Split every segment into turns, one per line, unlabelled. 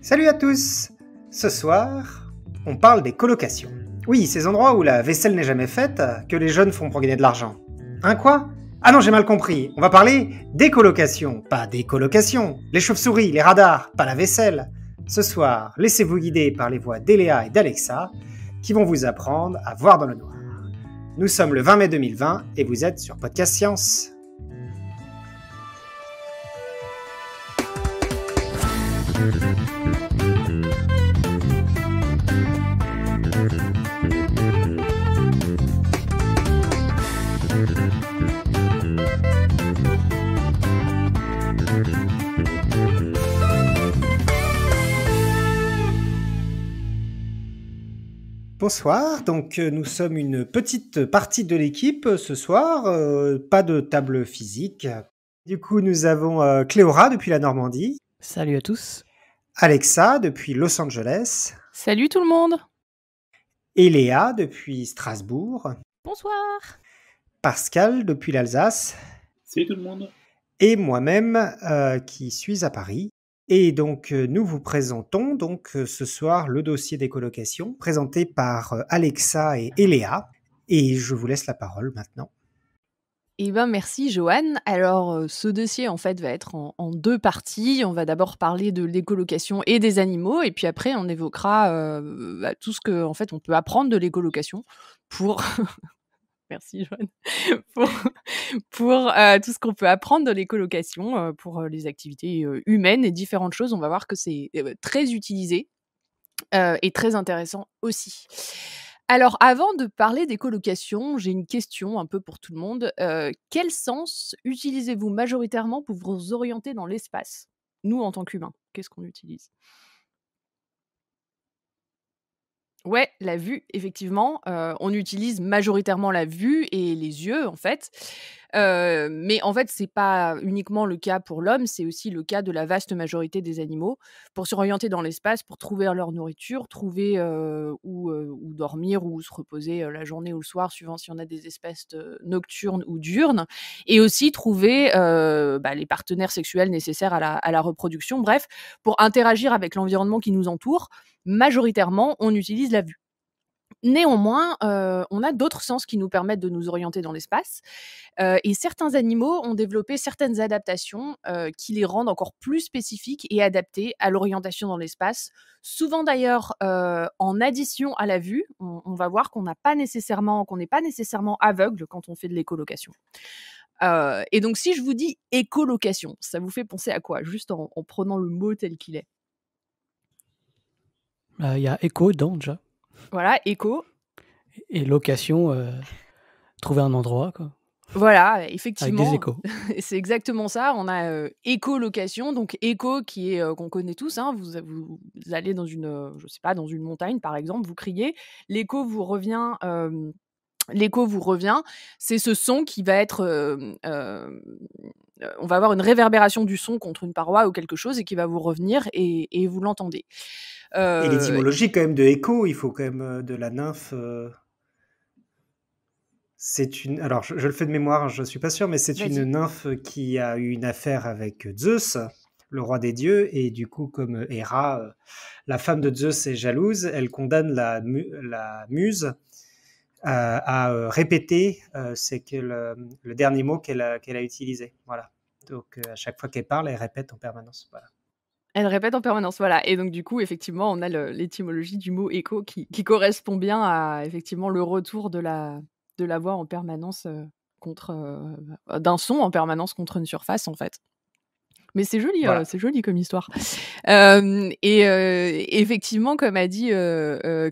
Salut à tous Ce soir, on parle des colocations. Oui, ces endroits où la vaisselle n'est jamais faite, que les jeunes font pour gagner de l'argent. Hein quoi Ah non, j'ai mal compris. On va parler des colocations, pas des colocations. Les chauves-souris, les radars, pas la vaisselle. Ce soir, laissez-vous guider par les voix d'Eléa et d'Alexa qui vont vous apprendre à voir dans le noir. Nous sommes le 20 mai 2020 et vous êtes sur Podcast Science. Bonsoir, donc euh, nous sommes une petite partie de l'équipe euh, ce soir, euh, pas de table physique. Du coup, nous avons Cléora depuis la Normandie. Salut à tous. Alexa depuis Los Angeles. Salut tout le monde. Et depuis Strasbourg. Bonsoir. Pascal depuis l'Alsace.
Salut tout le monde.
Et moi-même euh, qui suis à Paris. Et donc euh, nous vous présentons donc euh, ce soir le dossier des colocations présenté par Alexa et Eléa. Et je vous laisse la parole maintenant.
Eh ben, merci Joanne. Alors, euh, ce dossier, en fait, va être en, deux parties. On va d'abord parler de l'écolocation et des animaux, et puis après, on évoquera euh, bah, tout ce que, en fait, on peut apprendre de l'écolocation pour... merci pour, euh, tout ce qu'on peut apprendre de l'écolocation, pour les activités humaines et différentes choses. On va voir que c'est très utilisé et très intéressant aussi. Alors, avant de parler des colocations, j'ai une question un peu pour tout le monde. Euh, quel sens utilisez-vous majoritairement pour vous orienter dans l'espace Nous, en tant qu'humains, qu'est-ce qu'on utilise Ouais, la vue, effectivement. Euh, on utilise majoritairement la vue et les yeux, en fait mais en fait, ce n'est pas uniquement le cas pour l'homme, c'est aussi le cas de la vaste majorité des animaux. Pour s'orienter dans l'espace, pour trouver leur nourriture, trouver euh, où, dormir ou se reposer la journée ou le soir, suivant si on a des espèces nocturnes ou diurnes, et aussi trouver bah, les partenaires sexuels nécessaires à la reproduction. Bref, pour interagir avec l'environnement qui nous entoure, majoritairement, on utilise la vue. Néanmoins, euh, on a d'autres sens qui nous permettent de nous orienter dans l'espace. Euh, et certains animaux ont développé certaines adaptations euh, qui les rendent encore plus spécifiques et adaptées à l'orientation dans l'espace. Souvent d'ailleurs en addition à la vue, on, va voir qu'on n'a pas nécessairement, qu'on n'est pas nécessairement aveugle quand on fait de l'écolocation. et donc si je vous dis écolocation, ça vous fait penser à quoi Juste en, prenant le mot tel qu'il est.
Il y a éco dedans déjà.
Voilà, écho.
Et location, euh, trouver un endroit, quoi.
Voilà, effectivement. Avec des échos. c'est exactement ça. On a euh, écho location donc écho qui est euh, qu'on connaît tous. Hein. Vous, vous, allez dans une, je sais pas, dans une montagne par exemple, vous criez, l'écho vous revient. L'écho vous revient, c'est ce son qui va être. on va avoir une réverbération du son contre une paroi ou quelque chose et qui va vous revenir et vous l'entendez et euh, l'étymologie
quand même de écho, il faut quand même euh, de la nymphe. Euh, c'est une. Alors, je, le fais de mémoire, je ne suis pas sûr, mais c'est une nymphe qui a eu une affaire avec Zeus, le roi des dieux, et du coup, comme Héra, la femme de Zeus est jalouse, elle condamne la, la muse à répéter c'est que le, dernier mot qu'elle a, a utilisé. Voilà. Donc, à chaque fois qu'elle parle, elle répète en permanence. Voilà.
Elle répète en permanence, voilà. Et donc du coup, effectivement, on a l'étymologie du mot écho qui, correspond bien à effectivement le retour de la, de la voix en permanence euh, contre euh, d'un son en permanence contre une surface en fait. Mais c'est joli, euh, c'est joli comme histoire. Euh, et euh, effectivement, comme a dit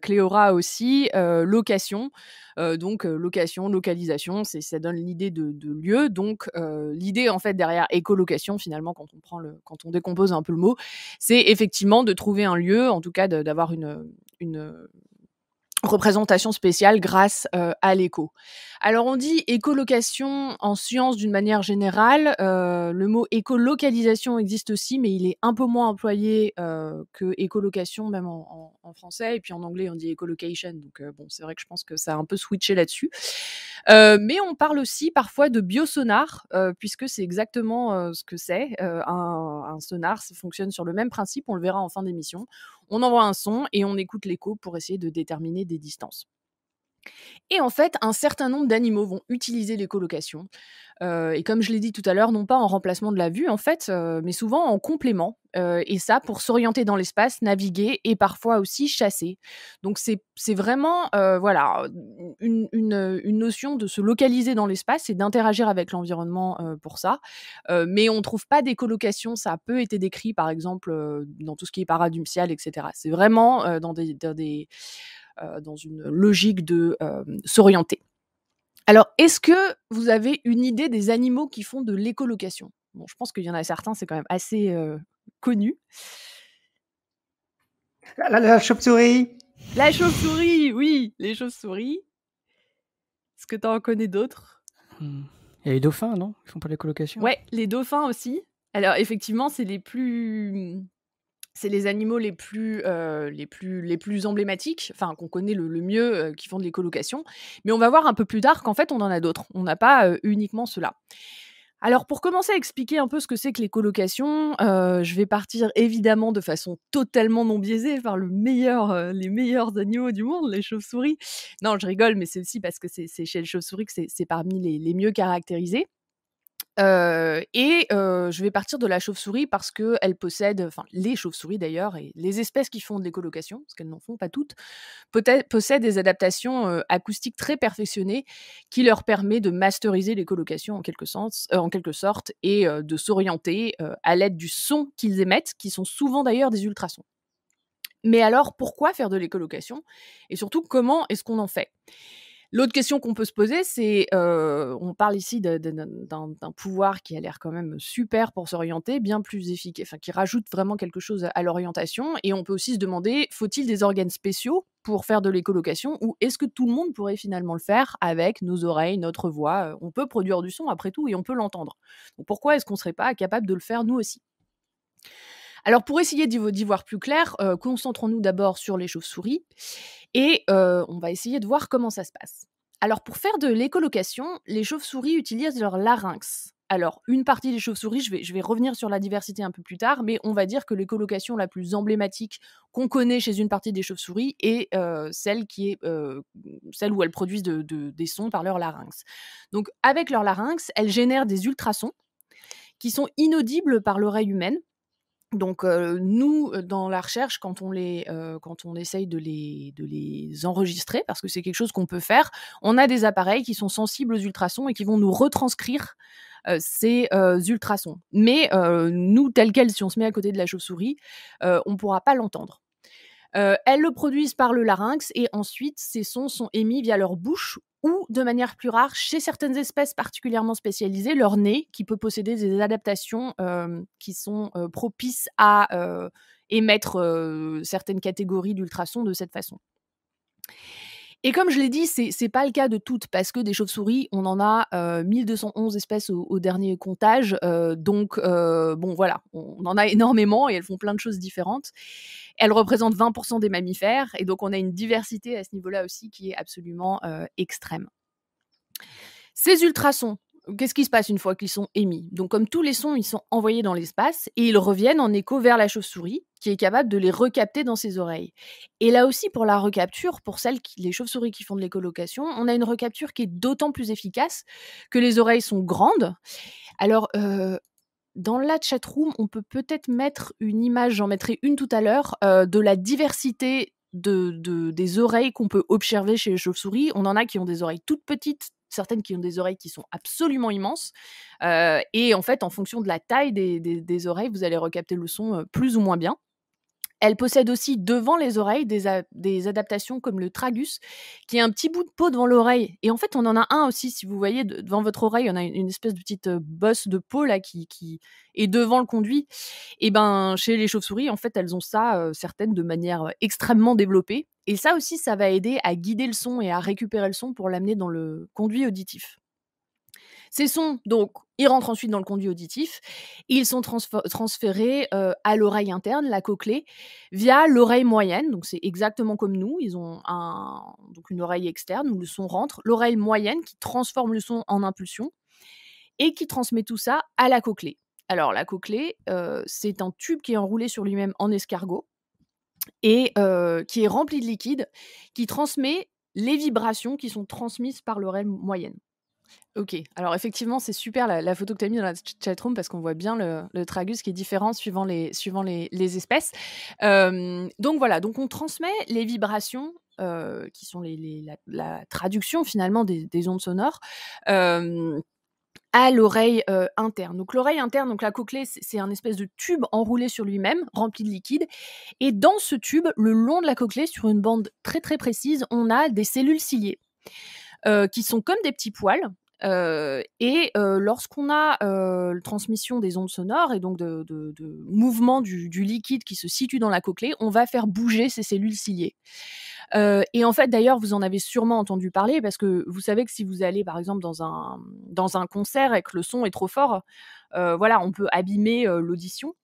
Cléora aussi, location. donc location, localisation, ça donne l'idée de, lieu. Donc l'idée en fait derrière écolocation finalement quand on prend le, quand on décompose un peu le mot, c'est effectivement de trouver un lieu, en tout cas d'avoir une, une représentation spéciale grâce euh, à l'éco. Alors on dit écolocation en science d'une manière générale. Euh, le mot écolocalisation existe aussi, mais il est un peu moins employé euh, que écolocation même en, français. Et puis en anglais on dit écolocation. Donc bon, c'est vrai que je pense que ça a un peu switché là-dessus. mais on parle aussi parfois de biosonar, puisque c'est exactement ce que c'est. Un, un, sonar, ça fonctionne sur le même principe, on le verra en fin d'émission on envoie un son et on écoute l'écho pour essayer de déterminer des distances. Et en fait, un certain nombre d'animaux vont utiliser l'écolocation. colocations. Euh, et comme je l'ai dit tout à l'heure, non pas en remplacement de la vue, en fait, euh, mais souvent en complément. Euh, et ça, pour s'orienter dans l'espace, naviguer et parfois aussi chasser. Donc, c'est vraiment voilà, une, une, notion de se localiser dans l'espace et d'interagir avec l'environnement pour ça. mais on ne trouve pas des colocations. Ça a peu été décrit, par exemple, dans tout ce qui est paradumcial, etc. C'est vraiment dans des, dans des euh, dans une logique de euh, s'orienter. Alors, est-ce que vous avez une idée des animaux qui font de l'écolocation Bon, je pense qu'il y en a certains, c'est quand même assez euh, connu. La,
chauve-souris
La chauve-souris, oui, les chauves-souris. Est-ce que tu en connais d'autres
hmm. Il y a les dauphins, non Ils font pas l'écolocation
Ouais, les dauphins aussi. Alors, effectivement, c'est les plus c'est les animaux les plus, euh, les plus, les plus emblématiques, enfin qu'on connaît le, mieux, euh, qui font de l'écolocation. Mais on va voir un peu plus tard qu'en fait on en a d'autres. On n'a pas euh, uniquement cela. Alors pour commencer à expliquer un peu ce que c'est que l'écolocation, je vais partir évidemment de façon totalement non biaisée par le meilleur, les meilleurs animaux du monde, les chauves-souris. Non, je rigole, mais c'est aussi parce que c'est chez les chauves-souris que c'est parmi les mieux caractérisés et je vais partir de la chauve-souris parce qu'elle possède, enfin les chauves-souris d'ailleurs, et les espèces qui font de l'écolocation, parce qu'elles n'en font pas toutes, possèdent des adaptations acoustiques très perfectionnées qui leur permettent de masteriser l'écolocation en, quelque en quelque sorte et de s'orienter à l'aide du son qu'ils émettent, qui sont souvent d'ailleurs des ultrasons. Mais alors pourquoi faire de l'écolocation Et surtout comment est-ce qu'on en fait L'autre question qu'on peut se poser, c'est, euh, on parle ici d'un pouvoir qui a l'air quand même super pour s'orienter, bien plus efficace, enfin qui rajoute vraiment quelque chose à, l'orientation. Et on peut aussi se demander, faut-il des organes spéciaux pour faire de l'écolocation ou est-ce que tout le monde pourrait finalement le faire avec nos oreilles, notre voix euh, On peut produire du son après tout et on peut l'entendre. Pourquoi est-ce qu'on ne serait pas capable de le faire nous aussi alors pour essayer d'y voir plus clair, euh, concentrons-nous d'abord sur les chauves-souris et euh, on va essayer de voir comment ça se passe. Alors pour faire de l'écolocation, les chauves-souris utilisent leur larynx. Alors, une partie des chauves-souris, je vais, revenir sur la diversité un peu plus tard, mais on va dire que l'écolocation la plus emblématique qu'on connaît chez une partie des chauves-souris est euh, celle qui est celle où elles produisent des sons par leur larynx. Donc, avec leur larynx, elles génèrent des ultrasons qui sont inaudibles par l'oreille humaine donc euh, nous, euh, dans la recherche, quand on, les, euh, quand on essaye de les, les enregistrer, parce que c'est quelque chose qu'on peut faire, on a des appareils qui sont sensibles aux ultrasons et qui vont nous retranscrire ces ultrasons. Mais nous, tels quels si on se met à côté de la chauve-souris, on ne pourra pas l'entendre. elles le produisent par le larynx et ensuite ces sons sont émis via leur bouche ou de manière plus rare, chez certaines espèces particulièrement spécialisées, leur nez, qui peut posséder des adaptations euh, qui sont euh, propices à euh, émettre certaines catégories d'ultrasons de cette façon. Et comme je l'ai dit, c'est n'est pas le cas de toutes, parce que des chauves-souris, on en a 1211 euh, espèces au, dernier comptage. Euh, donc, euh, bon, voilà, on en a énormément et elles font plein de choses différentes. Elles représentent 20% des mammifères, et donc on a une diversité à ce niveau-là aussi qui est absolument extrême. Ces ultrasons, qu'est-ce qui se passe une fois qu'ils sont émis Donc, comme tous les sons, ils sont envoyés dans l'espace et ils reviennent en écho vers la chauve-souris qui est capable de les recapter dans ses oreilles. Et là aussi, pour la recapture, pour celles les chauves-souris qui font de l'écolocation, on a une recapture qui est d'autant plus efficace que les oreilles sont grandes. Alors, euh, dans la chat-room, on peut peut-être mettre une image, j'en mettrai une tout à l'heure, euh, de la diversité des oreilles qu'on peut observer chez les chauves-souris. On en a qui ont des oreilles toutes petites, certaines qui ont des oreilles qui sont absolument immenses. Euh, et en fait, en fonction de la taille des, oreilles, vous allez recapter le son euh, plus ou moins bien. Elle possède aussi devant les oreilles des, adaptations comme le tragus, qui est un petit bout de peau devant l'oreille. Et en fait, on en a un aussi, si vous voyez, devant votre oreille, on a une, espèce de petite euh, bosse de peau là qui, est devant le conduit. Et ben, chez les chauves-souris, en fait, elles ont ça, certaines de manière extrêmement développée. Et ça aussi, ça va aider à guider le son et à récupérer le son pour l'amener dans le conduit auditif. Ces sons, donc, ils rentrent ensuite dans le conduit auditif. Ils sont transférés à l'oreille interne, la cochlée, via l'oreille moyenne. Donc, c'est exactement comme nous. Ils ont un, donc une oreille externe où le son rentre, l'oreille moyenne qui transforme le son en impulsion et qui transmet tout ça à la cochlée. Alors, la cochlée, c'est un tube qui est enroulé sur lui-même en escargot et euh, qui est rempli de liquide, qui transmet les vibrations qui sont transmises par l'oreille moyenne. Ok, alors effectivement, c'est super la, photo que tu as mise dans la chatroom parce qu'on voit bien le, tragus qui est différent suivant les, suivant les, espèces. donc voilà, donc on transmet les vibrations euh, qui sont les, la, traduction finalement des, ondes sonores à l'oreille euh, interne. Donc l'oreille interne, donc la cochlée, c'est un espèce de tube enroulé sur lui-même, rempli de liquide. Et dans ce tube, le long de la cochlée, sur une bande très très précise, on a des cellules ciliées euh, qui sont comme des petits poils. Euh, et lorsqu'on a la transmission des ondes sonores et donc de, mouvement du, du, liquide qui se situe dans la cochlée, on va faire bouger ces cellules ciliées. Euh, et en fait, d'ailleurs, vous en avez sûrement entendu parler parce que vous savez que si vous allez, par exemple, dans un, dans un concert et que le son est trop fort, euh, voilà, on peut abîmer euh, l'audition.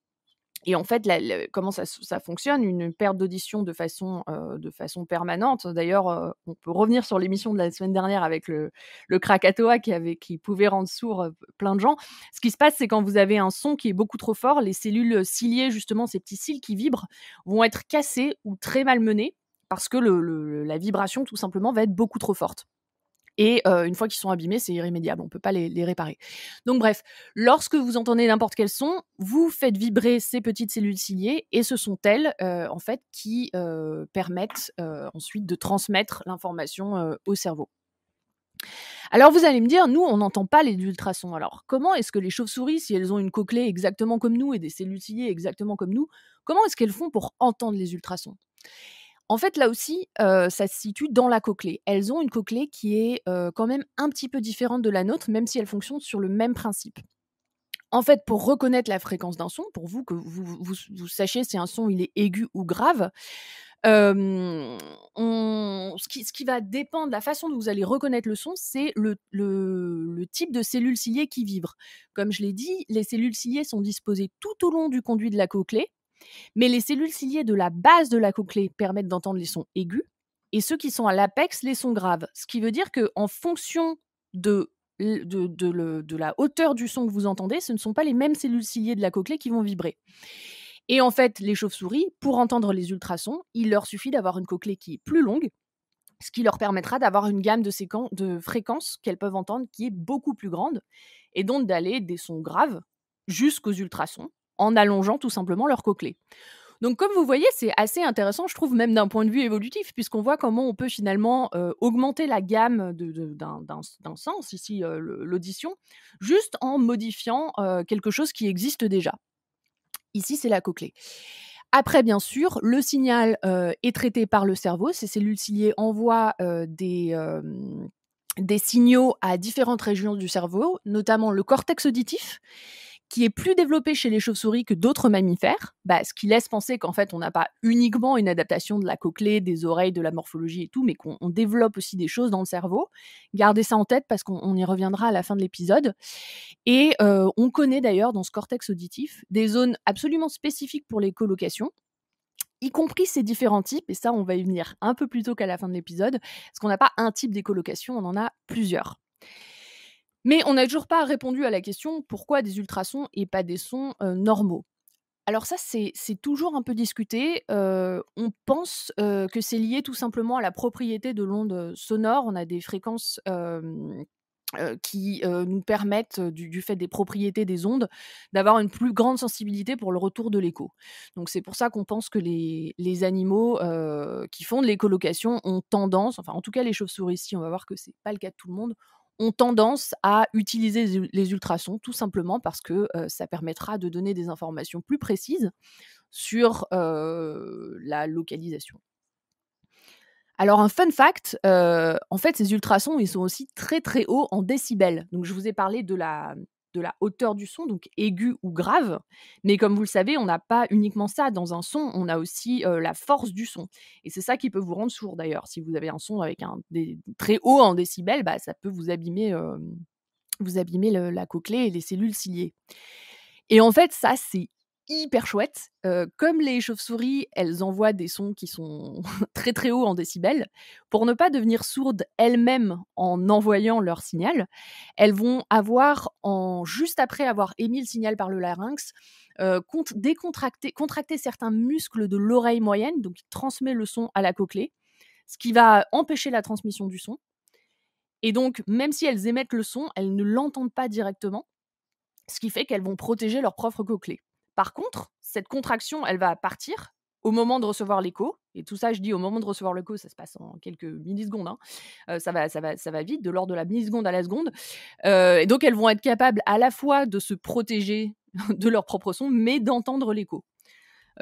Et en fait, comment ça, fonctionne Une perte d'audition de façon, de façon permanente. D'ailleurs, on peut revenir sur l'émission de la semaine dernière avec le, le Krakatoa qui, avait, qui pouvait rendre sourd plein de gens. Ce qui se passe, c'est quand vous avez un son qui est beaucoup trop fort, les cellules ciliées, justement, ces petits cils qui vibrent, vont être cassées ou très malmenées parce que la vibration, tout simplement, va être beaucoup trop forte. Et euh, une fois qu'ils sont abîmés, c'est irrémédiable, on ne peut pas les, réparer. Donc bref, lorsque vous entendez n'importe quel son, vous faites vibrer ces petites cellules ciliées et ce sont elles, euh, en fait, qui euh, permettent ensuite de transmettre l'information au cerveau. Alors vous allez me dire, nous, on n'entend pas les ultrasons. Alors comment est-ce que les chauves-souris, si elles ont une cochlée exactement comme nous et des cellules ciliées exactement comme nous, comment est-ce qu'elles font pour entendre les ultrasons en fait, là aussi, ça se situe dans la cochlée. Elles ont une cochlée qui est quand même un petit peu différente de la nôtre, même si elle fonctionne sur le même principe. En fait, pour reconnaître la fréquence d'un son, pour vous, que vous, sachiez si un son il est aigu ou grave, ce, qui, va dépendre, de la façon dont vous allez reconnaître le son, c'est le, type de cellules ciliées qui vibrent. Comme je l'ai dit, les cellules ciliées sont disposées tout au long du conduit de la cochlée. Mais les cellules ciliées de la base de la cochlée permettent d'entendre les sons aigus et ceux qui sont à l'apex, les sons graves. Ce qui veut dire qu'en fonction de la hauteur du son que vous entendez, ce ne sont pas les mêmes cellules ciliées de la cochlée qui vont vibrer. Et en fait, les chauves-souris, pour entendre les ultrasons, il leur suffit d'avoir une cochlée qui est plus longue, ce qui leur permettra d'avoir une gamme de, de fréquences qu'elles peuvent entendre qui est beaucoup plus grande, et donc d'aller des sons graves jusqu'aux ultrasons, en allongeant tout simplement leur cochlée. Donc, comme vous voyez, c'est assez intéressant, je trouve, même d'un point de vue évolutif, puisqu'on voit comment on peut finalement euh, augmenter la gamme d'un sens, ici euh, l'audition, juste en modifiant euh, quelque chose qui existe déjà. Ici, c'est la cochlée. Après, bien sûr, le signal est traité par le cerveau. Ces cellules ciliées envoient des signaux à différentes régions du cerveau, notamment le cortex auditif, qui est plus développé chez les chauves-souris que d'autres mammifères, bah, ce qui laisse penser qu'en fait, on n'a pas uniquement une adaptation de la cochlée, des oreilles, de la morphologie et tout, mais qu'on développe aussi des choses dans le cerveau. Gardez ça en tête parce qu'on y reviendra à la fin de l'épisode. Et euh, on connaît d'ailleurs dans ce cortex auditif des zones absolument spécifiques pour les colocations, y compris ces différents types, et ça on va y venir un peu plus tôt qu'à la fin de l'épisode, parce qu'on n'a pas un type d'écolocation, on en a plusieurs. Mais on n'a toujours pas répondu à la question pourquoi des ultrasons et pas des sons normaux. Alors ça, c'est toujours un peu discuté. on pense que c'est lié tout simplement à la propriété de l'onde sonore. On a des fréquences qui nous permettent, du, fait des propriétés des ondes, d'avoir une plus grande sensibilité pour le retour de l'écho. Donc c'est pour ça qu'on pense que les, animaux qui font de l'écholocation ont tendance, enfin en tout cas les chauves-souris, si on va voir que ce n'est pas le cas de tout le monde, ont tendance à utiliser les ultrasons tout simplement parce que ça permettra de donner des informations plus précises sur la localisation. Alors un fun fact, en fait ces ultrasons ils sont aussi très très hauts en décibels. Donc je vous ai parlé de la, de la hauteur du son, donc aigu ou grave. Mais comme vous le savez, on n'a pas uniquement ça dans un son, on a aussi la force du son. Et c'est ça qui peut vous rendre sourd d'ailleurs. Si vous avez un son avec un très haut en décibels, bah, ça peut vous abîmer, vous abîmer la cochlée et les cellules ciliées. Et en fait, ça, c'est hyper chouette. comme les chauves-souris, elles envoient des sons qui sont très très hauts en décibels. Pour ne pas devenir sourdes elles-mêmes en envoyant leur signal, elles vont avoir, en, juste après avoir émis le signal par le larynx, décontracter, contracter certains muscles de l'oreille moyenne, donc qui transmet le son à la cochlée, ce qui va empêcher la transmission du son. Et donc, même si elles émettent le son, elles ne l'entendent pas directement, ce qui fait qu'elles vont protéger leur propre cochlée. Par contre, cette contraction, elle va partir au moment de recevoir l'écho, et tout ça, je dis au moment de recevoir l'écho, ça se passe en quelques millisecondes, hein, euh, ça, va, ça, va, ça va vite, de l'ordre de la milliseconde à la seconde. Euh, et donc, elles vont être capables à la fois de se protéger de leur propre son, mais d'entendre l'écho.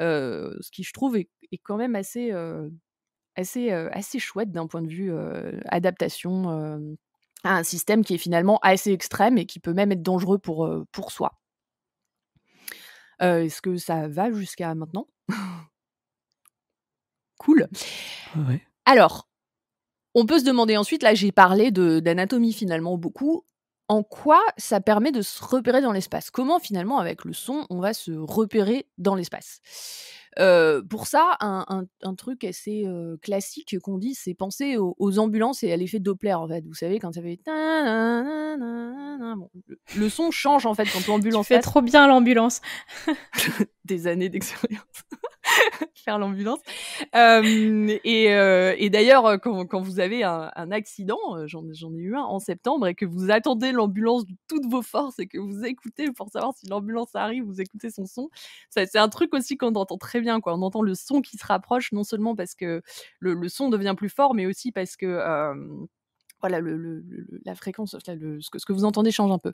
Euh, ce qui, je trouve, est, quand même assez, assez, assez chouette d'un point de vue adaptation à un système qui est finalement assez extrême et qui peut même être dangereux pour, pour soi. Euh, est-ce que ça va jusqu'à maintenant Cool. Ah Alors, on peut se demander ensuite, là j'ai parlé d'anatomie finalement beaucoup, en quoi ça permet de se repérer dans l'espace Comment finalement avec le son on va se repérer dans l'espace euh, Pour ça, un, truc assez euh, classique qu'on dit, c'est penser aux, ambulances et à l'effet Doppler en fait. Vous savez quand ça fait le, son change en fait quand l'ambulance. tu fais trop bien l'ambulance. des années d'expérience. faire l'ambulance. Euh, et, euh, et d'ailleurs, euh, quand, quand, vous avez un, accident, j'en, ai eu un en septembre, et que vous attendez l'ambulance de toutes vos forces et que vous écoutez pour savoir si l'ambulance arrive, vous écoutez son son. c'est un truc aussi qu'on entend très bien. Quoi. On entend le son qui se rapproche, non seulement parce que le, le son devient plus fort, mais aussi parce que voilà, le, la fréquence, ce, que, vous entendez change un peu.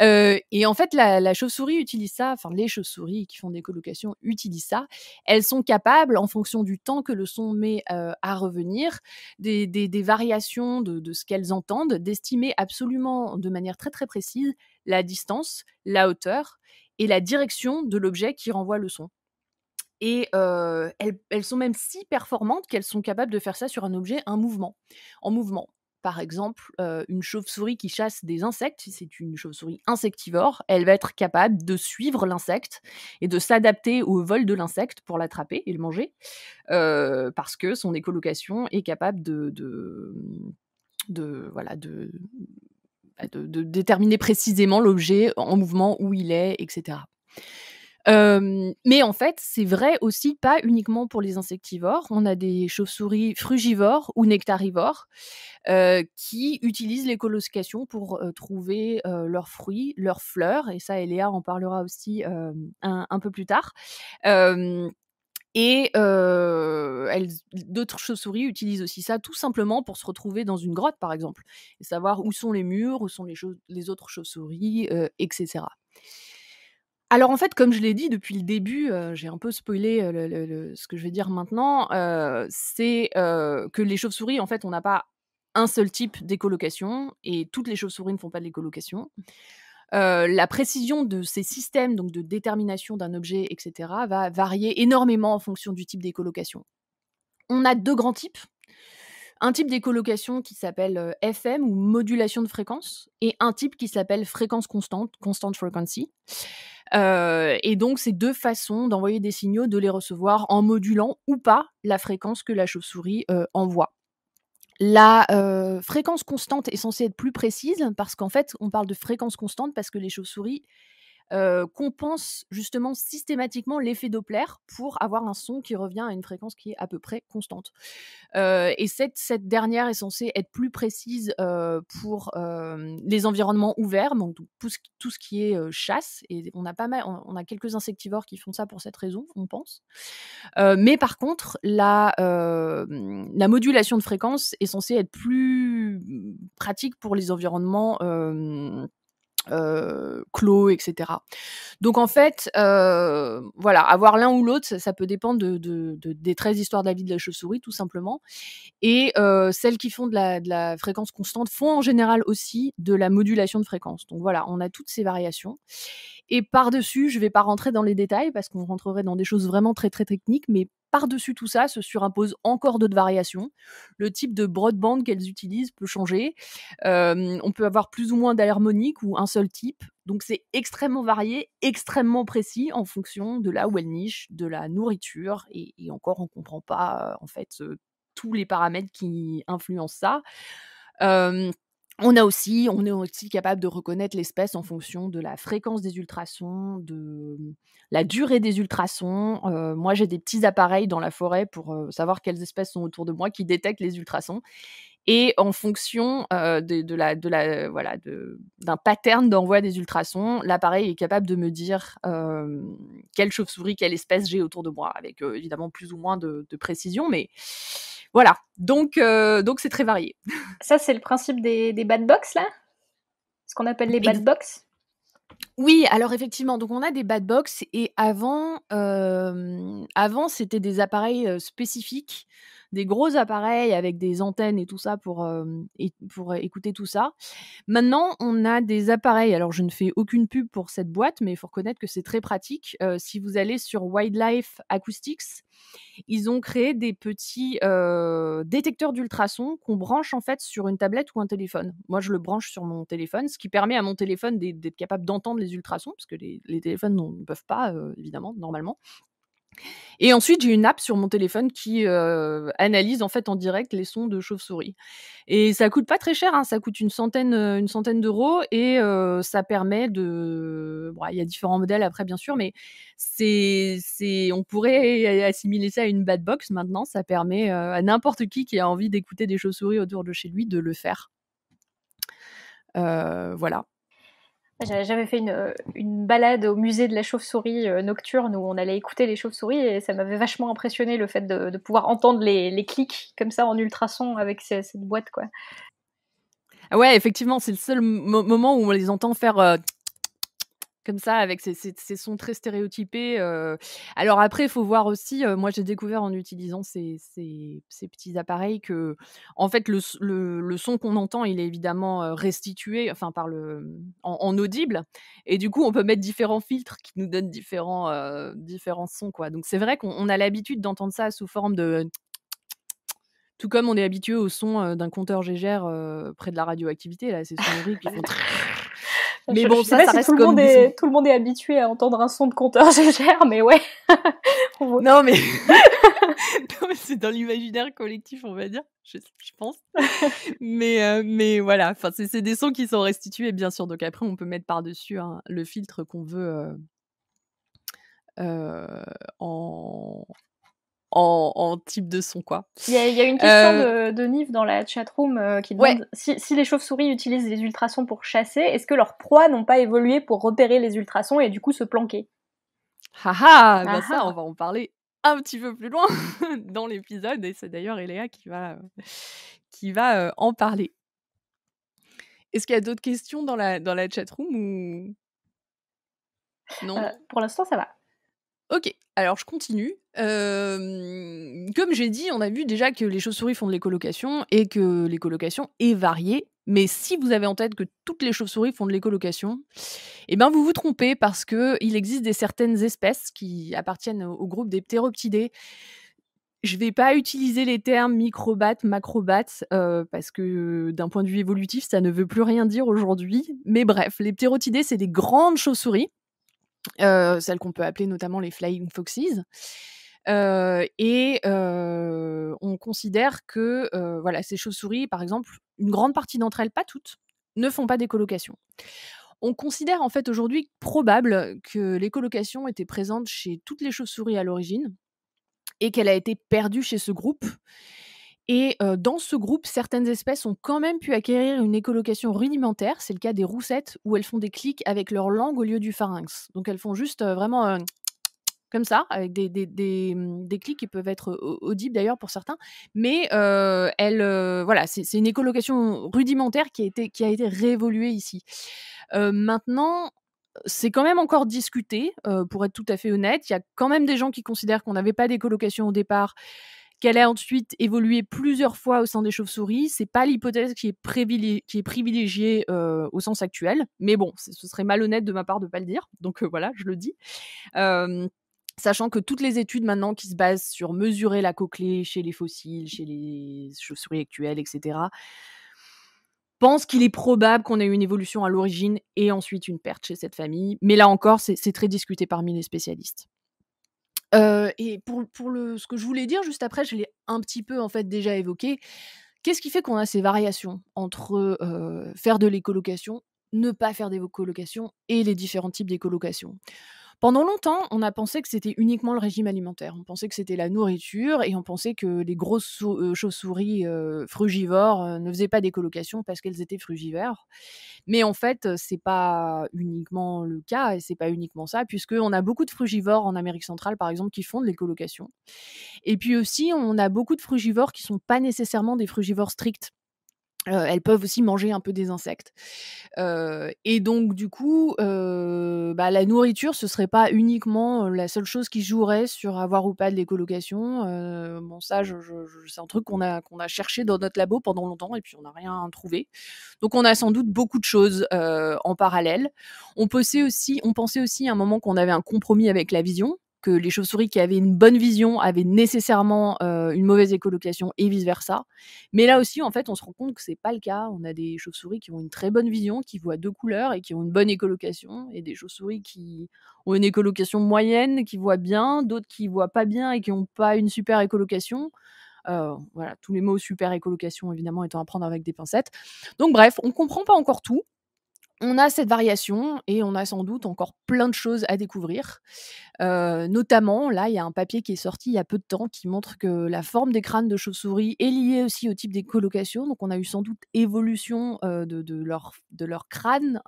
Euh, et en fait, la, chauve-souris utilise ça, enfin les chauves-souris qui font des colocations utilisent ça. Elles sont capables, en fonction du temps que le son met euh, à revenir, des, variations de, ce qu'elles entendent, d'estimer absolument de manière très très précise la distance, la hauteur et la direction de l'objet qui renvoie le son. Et euh, elles, elles, sont même si performantes qu'elles sont capables de faire ça sur un objet, un mouvement, en mouvement par exemple, euh, une chauve-souris qui chasse des insectes, c'est une chauve-souris insectivore, elle va être capable de suivre l'insecte et de s'adapter au vol de l'insecte pour l'attraper et le manger, euh, parce que son écolocation est capable de, de, voilà, bah, de, de déterminer précisément l'objet en mouvement où il est, etc. Euh, mais en fait, c'est vrai aussi pas uniquement pour les insectivores. On a des chauves-souris frugivores ou nectarivores euh, qui utilisent les l'écolocation pour euh, trouver leurs fruits, leurs fleurs. Et ça, Eléa en parlera aussi un, peu plus tard. Et d'autres chauves-souris utilisent aussi ça tout simplement pour se retrouver dans une grotte, par exemple, et savoir où sont les murs, où sont les, les autres chauves-souris, etc. Alors en fait, comme je l'ai dit depuis le début, euh, j'ai un peu spoilé euh, ce que je vais dire maintenant, euh, c'est que les chauves-souris, en fait, on n'a pas un seul type d'écolocation, et toutes les chauves-souris ne font pas de l'écolocation. la précision de ces systèmes, donc de détermination d'un objet, etc., va varier énormément en fonction du type d'écolocation. On a deux grands types un type d'écolocation qui s'appelle euh, FM ou modulation de fréquence et un type qui s'appelle fréquence constante, constant frequency. Euh, et donc, c'est deux façons d'envoyer des signaux, de les recevoir en modulant ou pas la fréquence que la chauve-souris euh, envoie. La fréquence constante est censée être plus précise parce qu'en fait, on parle de fréquence constante parce que les chauves-souris compense euh, justement systématiquement l'effet Doppler pour avoir un son qui revient à une fréquence qui est à peu près constante. Euh, et cette, cette, dernière est censée être plus précise euh, pour les environnements ouverts, donc tout ce, qui est chasse. Et on a pas mal, on, a quelques insectivores qui font ça pour cette raison, on pense. mais par contre, la, la modulation de fréquence est censée être plus mm, pratique pour les environnements euh, clos, etc. Donc en fait, euh, voilà, avoir l'un ou l'autre, ça, peut dépendre de, des 13 histoires d'avis de la chauve-souris, tout simplement. Et euh, celles qui font de la, de la, fréquence constante font en général aussi de la modulation de fréquence. Donc voilà, on a toutes ces variations. Et par-dessus, je ne vais pas rentrer dans les détails parce qu'on rentrerait dans des choses vraiment très très techniques, mais par-dessus tout ça se surimpose encore d'autres variations. Le type de broadband qu'elles utilisent peut changer. Euh, on peut avoir plus ou moins d'harmoniques ou un seul type. Donc c'est extrêmement varié, extrêmement précis en fonction de là où elles nichent, de la nourriture. Et, encore, on ne comprend pas euh, en fait euh, tous les paramètres qui influencent ça on a aussi, on est aussi capable de reconnaître l'espèce en fonction de la fréquence des ultrasons, de mmh, la durée des ultrasons. Euh, moi, j'ai des petits appareils dans la forêt pour savoir quelles espèces sont autour de moi qui détectent les ultrasons. Et en fonction de, la, de la, voilà, d'un pattern d'envoi des ultrasons, l'appareil est capable de me dire quelle chauve-souris, quelle espèce j'ai autour de moi, avec évidemment plus ou moins de, de précision, mais voilà, donc euh, donc c'est très varié. Ça, c'est le principe des, bad box, là Ce qu'on appelle les bad box oui, alors effectivement, donc on a des bad box et avant, euh, avant c'était des appareils euh, spécifiques des gros appareils avec des antennes et tout ça pour, euh, pour euh, écouter tout ça. Maintenant, on a des appareils. Alors, je ne fais aucune pub pour cette boîte, mais il faut reconnaître que c'est très pratique. Euh, si vous allez sur Wildlife Acoustics, ils ont créé des petits détecteurs d'ultrasons qu'on branche en fait sur une tablette ou un téléphone. Moi, je le branche sur mon téléphone, ce qui permet à mon téléphone d'être capable d'entendre les ultrasons, parce que les, téléphones ne peuvent pas, évidemment, normalement. Et ensuite, j'ai une app sur mon téléphone qui euh, analyse en fait en direct les sons de chauves souris Et ça coûte pas très cher, hein, ça coûte une centaine, euh, une centaine d'euros et euh, ça permet de. il y a différents modèles après, bien sûr, mais c'est, c'est, on pourrait assimiler ça à une bad box maintenant. Ça permet à n'importe qui qui a envie d'écouter des chauves-souris autour de chez lui de le faire. voilà.
J'avais fait une, euh, une, balade au musée de la chauve-souris euh, nocturne où on allait écouter les chauves-souris et ça m'avait vachement impressionné le fait de, pouvoir entendre les, clics comme ça en ultrason avec cette boîte quoi.
Ah ouais, effectivement, c'est le seul moment où on les entend faire euh, comme ça, avec ces, sons très stéréotypés. Alors après, il faut voir aussi, moi j'ai découvert en utilisant ces, petits appareils que, en fait, le, son qu'on entend, il est évidemment restitué enfin, par le, en, audible. Et du coup, on peut mettre différents filtres qui nous donnent différents, différents sons. Quoi. Donc c'est vrai qu'on a l'habitude d'entendre ça sous forme de... Tout comme on est habitué au son d'un compteur Gégère près de la radioactivité, là, ces qui font... mais bon, ça, pas tout le,
monde est, habitué à entendre un son de compteur GGR, mais ouais. non, mais,
c'est dans l'imaginaire collectif, on va dire, je, pense. mais, euh, mais voilà, enfin, c'est des sons qui sont restitués, bien sûr. Donc après, on peut mettre par-dessus hein, le filtre qu'on veut euh, euh, en, en, type de son, quoi. Il y, a une question euh,
de, de dans la chatroom room euh, qui demande si, les chauves-souris utilisent les ultrasons pour chasser, est-ce que leurs proies n'ont pas évolué pour repérer les ultrasons et du coup se planquer
Haha, ah, bah ah ça, ah. on va en parler un petit peu plus loin dans l'épisode, et c'est d'ailleurs Eléa qui va, euh, qui va en parler. Est-ce qu'il y a d'autres questions dans la, dans la chatroom ou... Non. pour l'instant, ça va. Ok, alors je continue. comme j'ai dit, on a vu déjà que les chauves-souris font de l'écolocation et que l'écolocation est variée. Mais si vous avez en tête que toutes les chauves-souris font de l'écolocation, eh ben, vous vous trompez parce que il existe des certaines espèces qui appartiennent au, groupe des ptéroptidés. Je ne vais pas utiliser les termes microbates, macrobates, euh, parce que d'un point de vue évolutif, ça ne veut plus rien dire aujourd'hui. Mais bref, les ptérotidés, c'est des grandes chauves-souris euh, celles qu'on peut appeler notamment les Flying Foxes. Euh, et euh, on considère que voilà, ces chauves-souris, par exemple, une grande partie d'entre elles, pas toutes, ne font pas des colocations. On considère en fait aujourd'hui probable que les colocations étaient présentes chez toutes les chauves-souris à l'origine et qu'elle a été perdue chez ce groupe et dans ce groupe, certaines espèces ont quand même pu acquérir une écolocation rudimentaire. C'est le cas des roussettes, où elles font des clics avec leur langue au lieu du pharynx. Donc elles font juste vraiment comme ça, avec des, des, des, mmh, clics qui peuvent être audibles d'ailleurs pour certains. Mais elles, voilà, c'est une écolocation rudimentaire qui a été, qui a été réévoluée ici. maintenant, c'est quand même encore discuté, pour être tout à fait honnête. Il y a quand même des gens qui considèrent qu'on n'avait pas d'écolocation au départ qu'elle a ensuite évolué plusieurs fois au sein des chauves-souris. C'est pas l'hypothèse qui est, privilégiée, euh, au sens actuel, mais bon, ce serait malhonnête de ma part de pas le dire, donc euh, voilà, je le dis. Euh, sachant que toutes les études maintenant qui se basent sur mesurer la cochlée chez les fossiles, chez les chauves-souris actuelles, etc., pensent qu'il est probable qu'on ait eu une évolution à l'origine et ensuite une perte chez cette famille. Mais là encore, c'est très discuté parmi les spécialistes et pour, le, ce que je voulais dire juste après, je l'ai un petit peu en fait déjà évoqué. Qu'est-ce qui fait qu'on a ces variations entre faire de l'écolocation, ne pas faire des colocations et les différents types d'écolocation pendant longtemps, on a pensé que c'était uniquement le régime alimentaire. On pensait que c'était la nourriture et on pensait que les grosses euh, chauves-souris euh, frugivores euh, ne faisaient pas des colocations parce qu'elles étaient frugivores. Mais en fait, c'est pas uniquement le cas et c'est pas uniquement ça, puisqu'on a beaucoup de frugivores en Amérique centrale, par exemple, qui font des colocations. Et puis aussi, on a beaucoup de frugivores qui sont pas nécessairement des frugivores stricts. Euh, elles peuvent aussi manger un peu des insectes. Euh, et donc, du coup, euh, bah, la nourriture, ce serait pas uniquement la seule chose qui jouerait sur avoir ou pas de l'écolocation. bon, ça, je, c'est un truc qu'on a, qu'on a cherché dans notre labo pendant longtemps et puis on n'a rien trouvé. Donc, on a sans doute beaucoup de choses en parallèle. On pensait aussi, on pensait aussi à un moment qu'on avait un compromis avec la vision que les chauves-souris qui avaient une bonne vision avaient nécessairement euh, une mauvaise écolocation et vice-versa. Mais là aussi, en fait, on se rend compte que c'est pas le cas. On a des chauves-souris qui ont une très bonne vision, qui voient deux couleurs et qui ont une bonne écolocation, et des chauves-souris qui ont une écolocation moyenne, qui voient bien, d'autres qui voient pas bien et qui n'ont pas une super écolocation. Euh, voilà, tous les mots super écolocation évidemment étant à prendre avec des pincettes. Donc bref, on comprend pas encore tout, on a cette variation et on a sans doute encore plein de choses à découvrir. notamment, là, il y a un papier qui est sorti il y a peu de temps qui montre que la forme des crânes de chauves-souris est liée aussi au type des colocations. Donc, on a eu sans doute évolution de, leur, crâne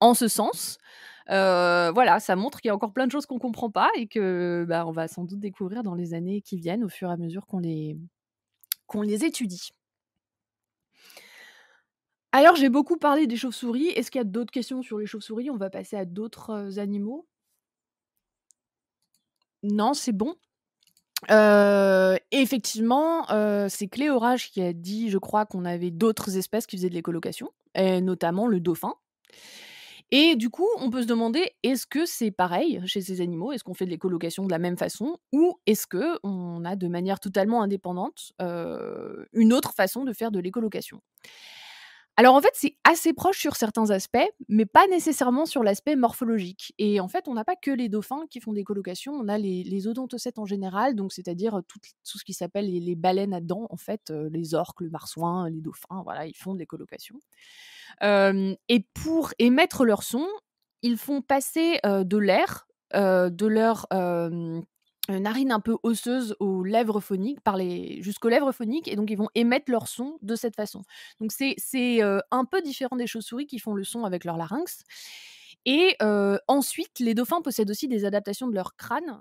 en ce sens. voilà, ça montre qu'il y a encore plein de choses qu'on ne comprend pas et que bah, on va sans doute découvrir dans les années qui viennent au fur et à mesure qu'on les, qu'on les étudie. Alors, j'ai beaucoup parlé des chauves-souris. Est-ce qu'il y a d'autres questions sur les chauves-souris On va passer à d'autres euh, animaux. Non, c'est bon. Euh, effectivement, euh, c'est Cléorage qui a dit, je crois, qu'on avait d'autres espèces qui faisaient de l'écolocation, et notamment le dauphin. Et du coup, on peut se demander, est-ce que c'est pareil chez ces animaux Est-ce qu'on fait de l'écolocation de la même façon Ou est-ce que on a de manière totalement indépendante une autre façon de faire de l'écolocation alors en fait, c'est assez proche sur certains aspects, mais pas nécessairement sur l'aspect morphologique. Et en fait, on n'a pas que les dauphins qui font des colocations, on a les, odontocètes en général, donc c'est-à-dire euh, tout, ce qui s'appelle les, baleines à dents, en fait, euh, les orques, le marsouin, les dauphins, voilà, ils font des colocations. Euh, et pour émettre leur son, ils font passer de l'air, de leur euh, Narine un peu osseuse aux lèvres phoniques, par jusqu'aux lèvres phoniques, et donc ils vont émettre leur son de cette façon. Donc c'est c'est euh, un peu différent des chauves-souris qui font le son avec leur larynx. Et euh, ensuite, les dauphins possèdent aussi des adaptations de leur crâne.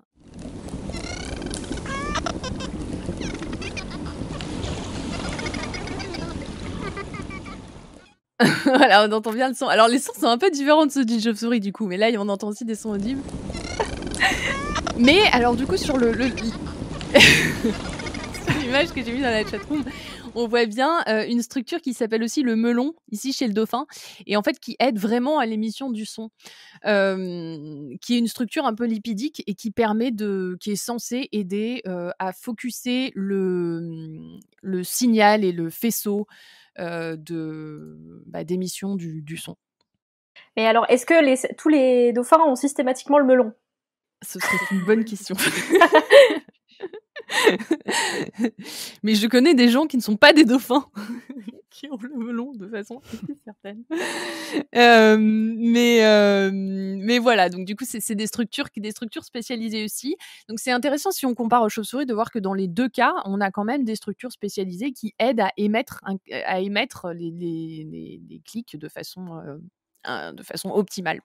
voilà, on entend bien le son. Alors les sons sont un peu différents de ceux d'une chauve-souris du coup, mais là on entend aussi des sons audibles. Mais alors du coup sur le, l'image que j'ai vue dans la chatroom, on voit bien euh, une structure qui s'appelle aussi le melon, ici chez le dauphin, et en fait qui aide vraiment à l'émission du son, euh, qui est une structure un peu lipidique et qui permet de, qui est censée aider euh, à focuser le, le signal et le faisceau de bah, d'émission du, du son. Mais alors,
est-ce que les, tous les dauphins ont systématiquement le melon
ce serait une bonne question. Mais je connais des gens qui ne sont pas des dauphins, qui ont le melon de façon certaine. Euh, mais, euh, mais voilà, donc du coup, c'est des structures, des structures spécialisées aussi. Donc c'est intéressant si on compare aux chauves-souris de voir que dans les deux cas, on a quand même des structures spécialisées qui aident à émettre, à émettre les, clics de façon, euh, de façon optimale.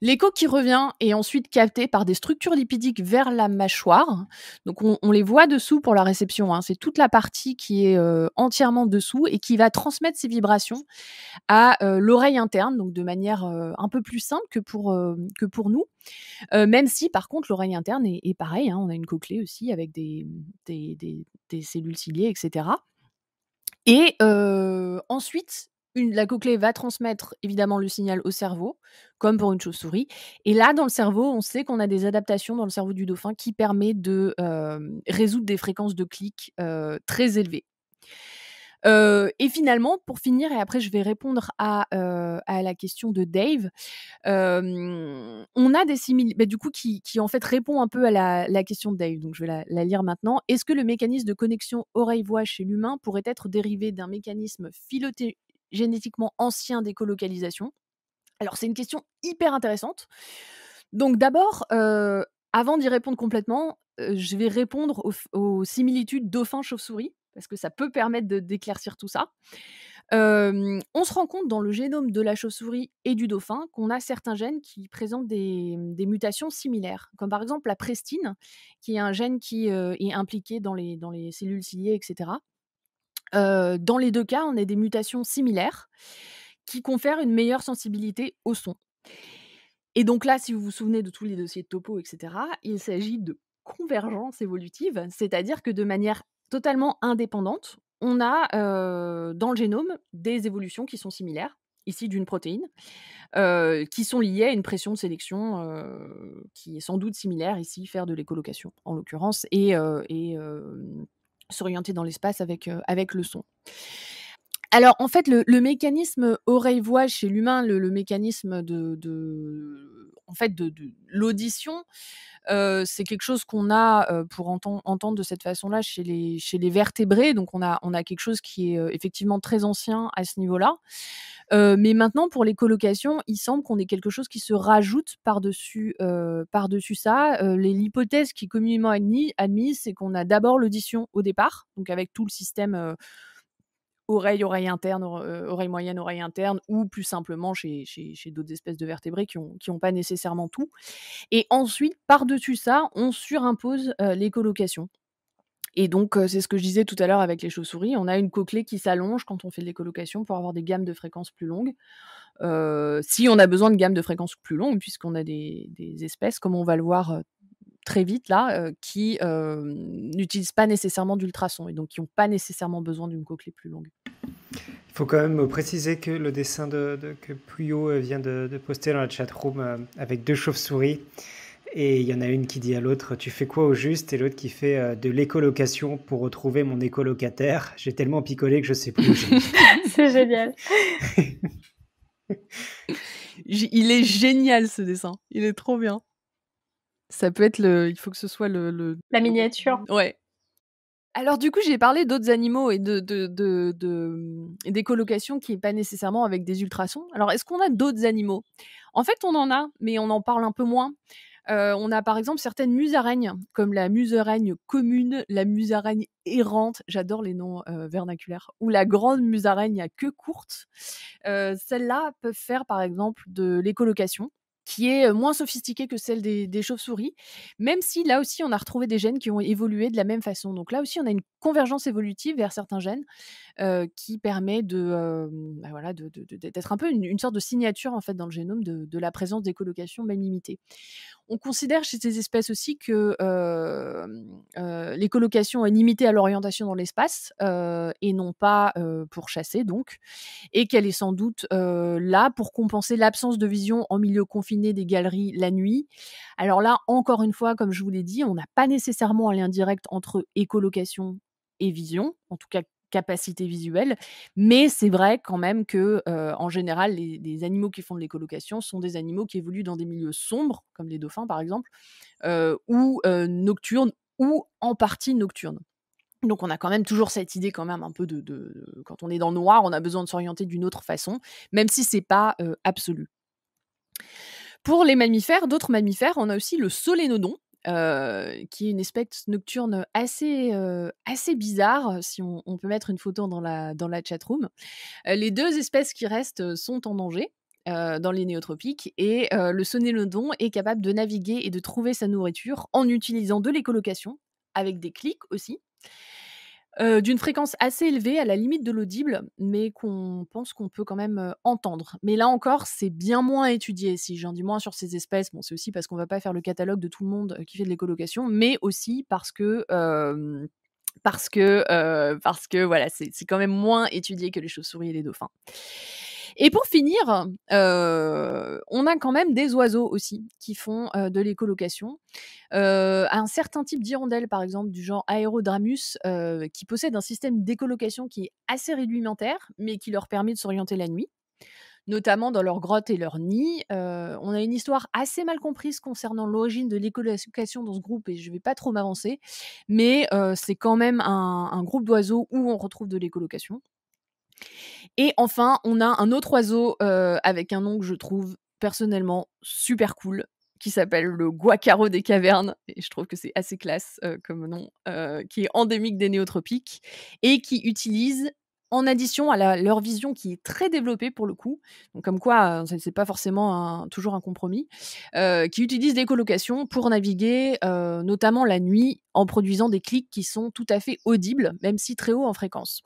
L'écho qui revient est ensuite capté par des structures lipidiques vers la mâchoire. Donc on, les voit dessous pour la réception. Hein. C'est toute la partie qui est euh, entièrement dessous et qui va transmettre ces vibrations à euh, l'oreille interne, donc de manière euh, un peu plus simple que pour, que pour nous. même si par contre l'oreille interne est, pareille. pareil, hein. on a une cochlée aussi avec des, des cellules ciliées, etc. Et ensuite, la cochlée va transmettre évidemment le signal au cerveau, comme pour une chauve-souris. Et là, dans le cerveau, on sait qu'on a des adaptations dans le cerveau du dauphin qui permet de euh, résoudre des fréquences de clics euh, très élevées. Euh, et finalement, pour finir, et après je vais répondre à, la question de Dave, on a des similitudes, bah, du coup, qui, en fait répond un peu à la, question de Dave, donc je vais la, lire maintenant. Est-ce que le mécanisme de connexion oreille-voix chez l'humain pourrait être dérivé d'un mécanisme génétiquement anciens des colocalisations Alors c'est une question hyper intéressante. Donc d'abord, euh, avant d'y répondre complètement, euh, je vais répondre aux, similitudes dauphin-chauve-souris, parce que ça peut permettre d'éclaircir tout ça. on se rend compte dans le génome de la chauve-souris et du dauphin qu'on a certains gènes qui présentent des, mutations similaires, comme par exemple la prestine, qui est un gène qui euh, est impliqué dans dans les cellules ciliées, etc dans les deux cas, on a des mutations similaires qui confèrent une meilleure sensibilité au son. Et donc là, si vous vous souvenez de tous les dossiers de topo, etc., il s'agit de convergence évolutive, c'est-à-dire que de manière totalement indépendante, on a dans le génome des évolutions qui sont similaires, ici d'une protéine, qui sont liées à une pression de sélection qui est sans doute similaire ici, faire de l'écolocation en l'occurrence, et, et s'orienter dans l'espace avec, euh, avec le son. Alors en fait, le, mécanisme oreille-voix chez l'humain, le, mécanisme de en fait de, l'audition. c'est quelque chose qu'on a pour entendre de cette façon-là chez les, chez les vertébrés. Donc on a, on a quelque chose qui est effectivement très ancien à ce niveau-là. mais maintenant, pour les colocations, il semble qu'on ait quelque chose qui se rajoute par-dessus par dessus ça. L'hypothèse qui est communément admise, admise c'est qu'on a d'abord l'audition au départ, donc avec tout le système oreille, oreille interne, euh, oreille moyenne, oreille interne, ou plus simplement chez, d'autres espèces de vertébrés qui n'ont ont pas nécessairement tout. Et ensuite, par-dessus ça, on surimpose euh, les Et donc, euh, c'est ce que je disais tout à l'heure avec les chauves-souris, on a une cochlée qui s'allonge quand on fait de l'écolocation pour avoir des gammes de fréquences plus longues. si on a besoin de gammes de fréquences plus longues, puisqu'on a des, des, espèces, comme on va le voir très vite là, euh, qui euh, n'utilisent pas nécessairement d'ultrasons et donc qui n'ont pas nécessairement besoin d'une cochlée plus
longue. Il faut quand même préciser que le dessin de, que Puyo euh, vient de, poster dans la chat room avec deux chauves-souris. Et il y en a une qui dit à l'autre Tu fais quoi au juste Et l'autre qui fait de l'écolocation pour retrouver mon écolocataire. J'ai tellement picolé que je sais plus où
C'est génial. il est génial ce dessin. Il est trop bien. Ça peut être Il faut que ce soit le. La miniature. Ouais. Alors du coup, j'ai parlé d'autres animaux et de, de, des colocations qui n'est pas nécessairement avec des ultrasons. Alors est-ce qu'on a d'autres animaux En fait, on en a, mais on en parle un peu moins. Euh, on a par exemple certaines musaraignes, comme la musaraigne commune, la musaraigne errante, j'adore les noms euh, vernaculaires, ou la grande musaraigne à queue courte. Euh, celles-là peuvent faire par exemple de l'écolocation qui est moins sophistiquée que celle des, chauves-souris, même si là aussi on a retrouvé des gènes qui ont évolué de la même façon. Donc là aussi on a une convergence évolutive vers certains gènes qui permet bah de, d'être un peu une, sorte de signature en fait dans le génome de, de la présence des colocations même limitées on considère chez ces espèces aussi que euh, euh est limitée à l'orientation dans l'espace euh, et non pas euh, pour chasser donc, et qu'elle est sans doute là pour compenser l'absence de vision en milieu confiné des galeries la nuit. Alors là, encore une fois, comme je vous l'ai dit, on n'a pas nécessairement un lien direct entre écolocation et vision, en tout cas capacité visuelle. Mais c'est vrai quand même que, en général, les, animaux qui font de l'écolocation sont des animaux qui évoluent dans des milieux sombres, comme les dauphins par exemple, ou nocturnes, ou en partie nocturnes. Donc on a quand même toujours cette idée quand même un peu de, quand on est dans le noir, on a besoin de s'orienter d'une autre façon, même si c'est pas absolu. Pour les mammifères, d'autres mammifères, on a aussi le solénodon, euh, qui est une espèce nocturne assez, euh, assez bizarre, si on, peut mettre une photo dans la, dans la chatroom. Euh, les deux espèces qui restent sont en danger. dans les néotropiques et le sonélodon est capable de naviguer et de trouver sa nourriture en utilisant de l'écolocation avec des clics aussi euh, d'une fréquence assez élevée, à la limite de l'audible, mais qu'on pense qu'on peut quand même euh, entendre. Mais là encore, c'est bien moins étudié. Si j'en dis moins sur ces espèces, bon, c'est aussi parce qu'on va pas faire le catalogue de tout le monde euh, qui fait de l'écolocation, mais aussi parce que parce que, parce que voilà, c'est quand même moins étudié que les chauves-souris et les dauphins. Et pour finir, euh, on a quand même des oiseaux aussi qui font euh, de l'écolocation. Euh, un certain type d'hirondelle, par exemple, du genre Aerodramus, qui possède un système d'écolocation qui est assez rudimentaire, mais qui leur permet de s'orienter la nuit notamment dans leurs grottes et leurs nids. on a une histoire assez mal comprise concernant l'origine de l'écolocation dans ce groupe et je ne vais pas trop m'avancer, mais c'est quand même un, un groupe d'oiseaux où on retrouve de l'écolocation. Et enfin, on a un autre oiseau euh, avec un nom que je trouve personnellement super cool qui s'appelle le guacaro des cavernes, et je trouve que c'est assez classe euh, comme nom, euh, qui est endémique des néotropiques, et qui utilise, en addition à leur vision qui est très développée pour le coup, donc comme quoi ce n'est pas forcément toujours un compromis, qui utilise des colocations pour naviguer, notamment la nuit, en produisant des clics qui sont tout à fait audibles, même si très haut en fréquence.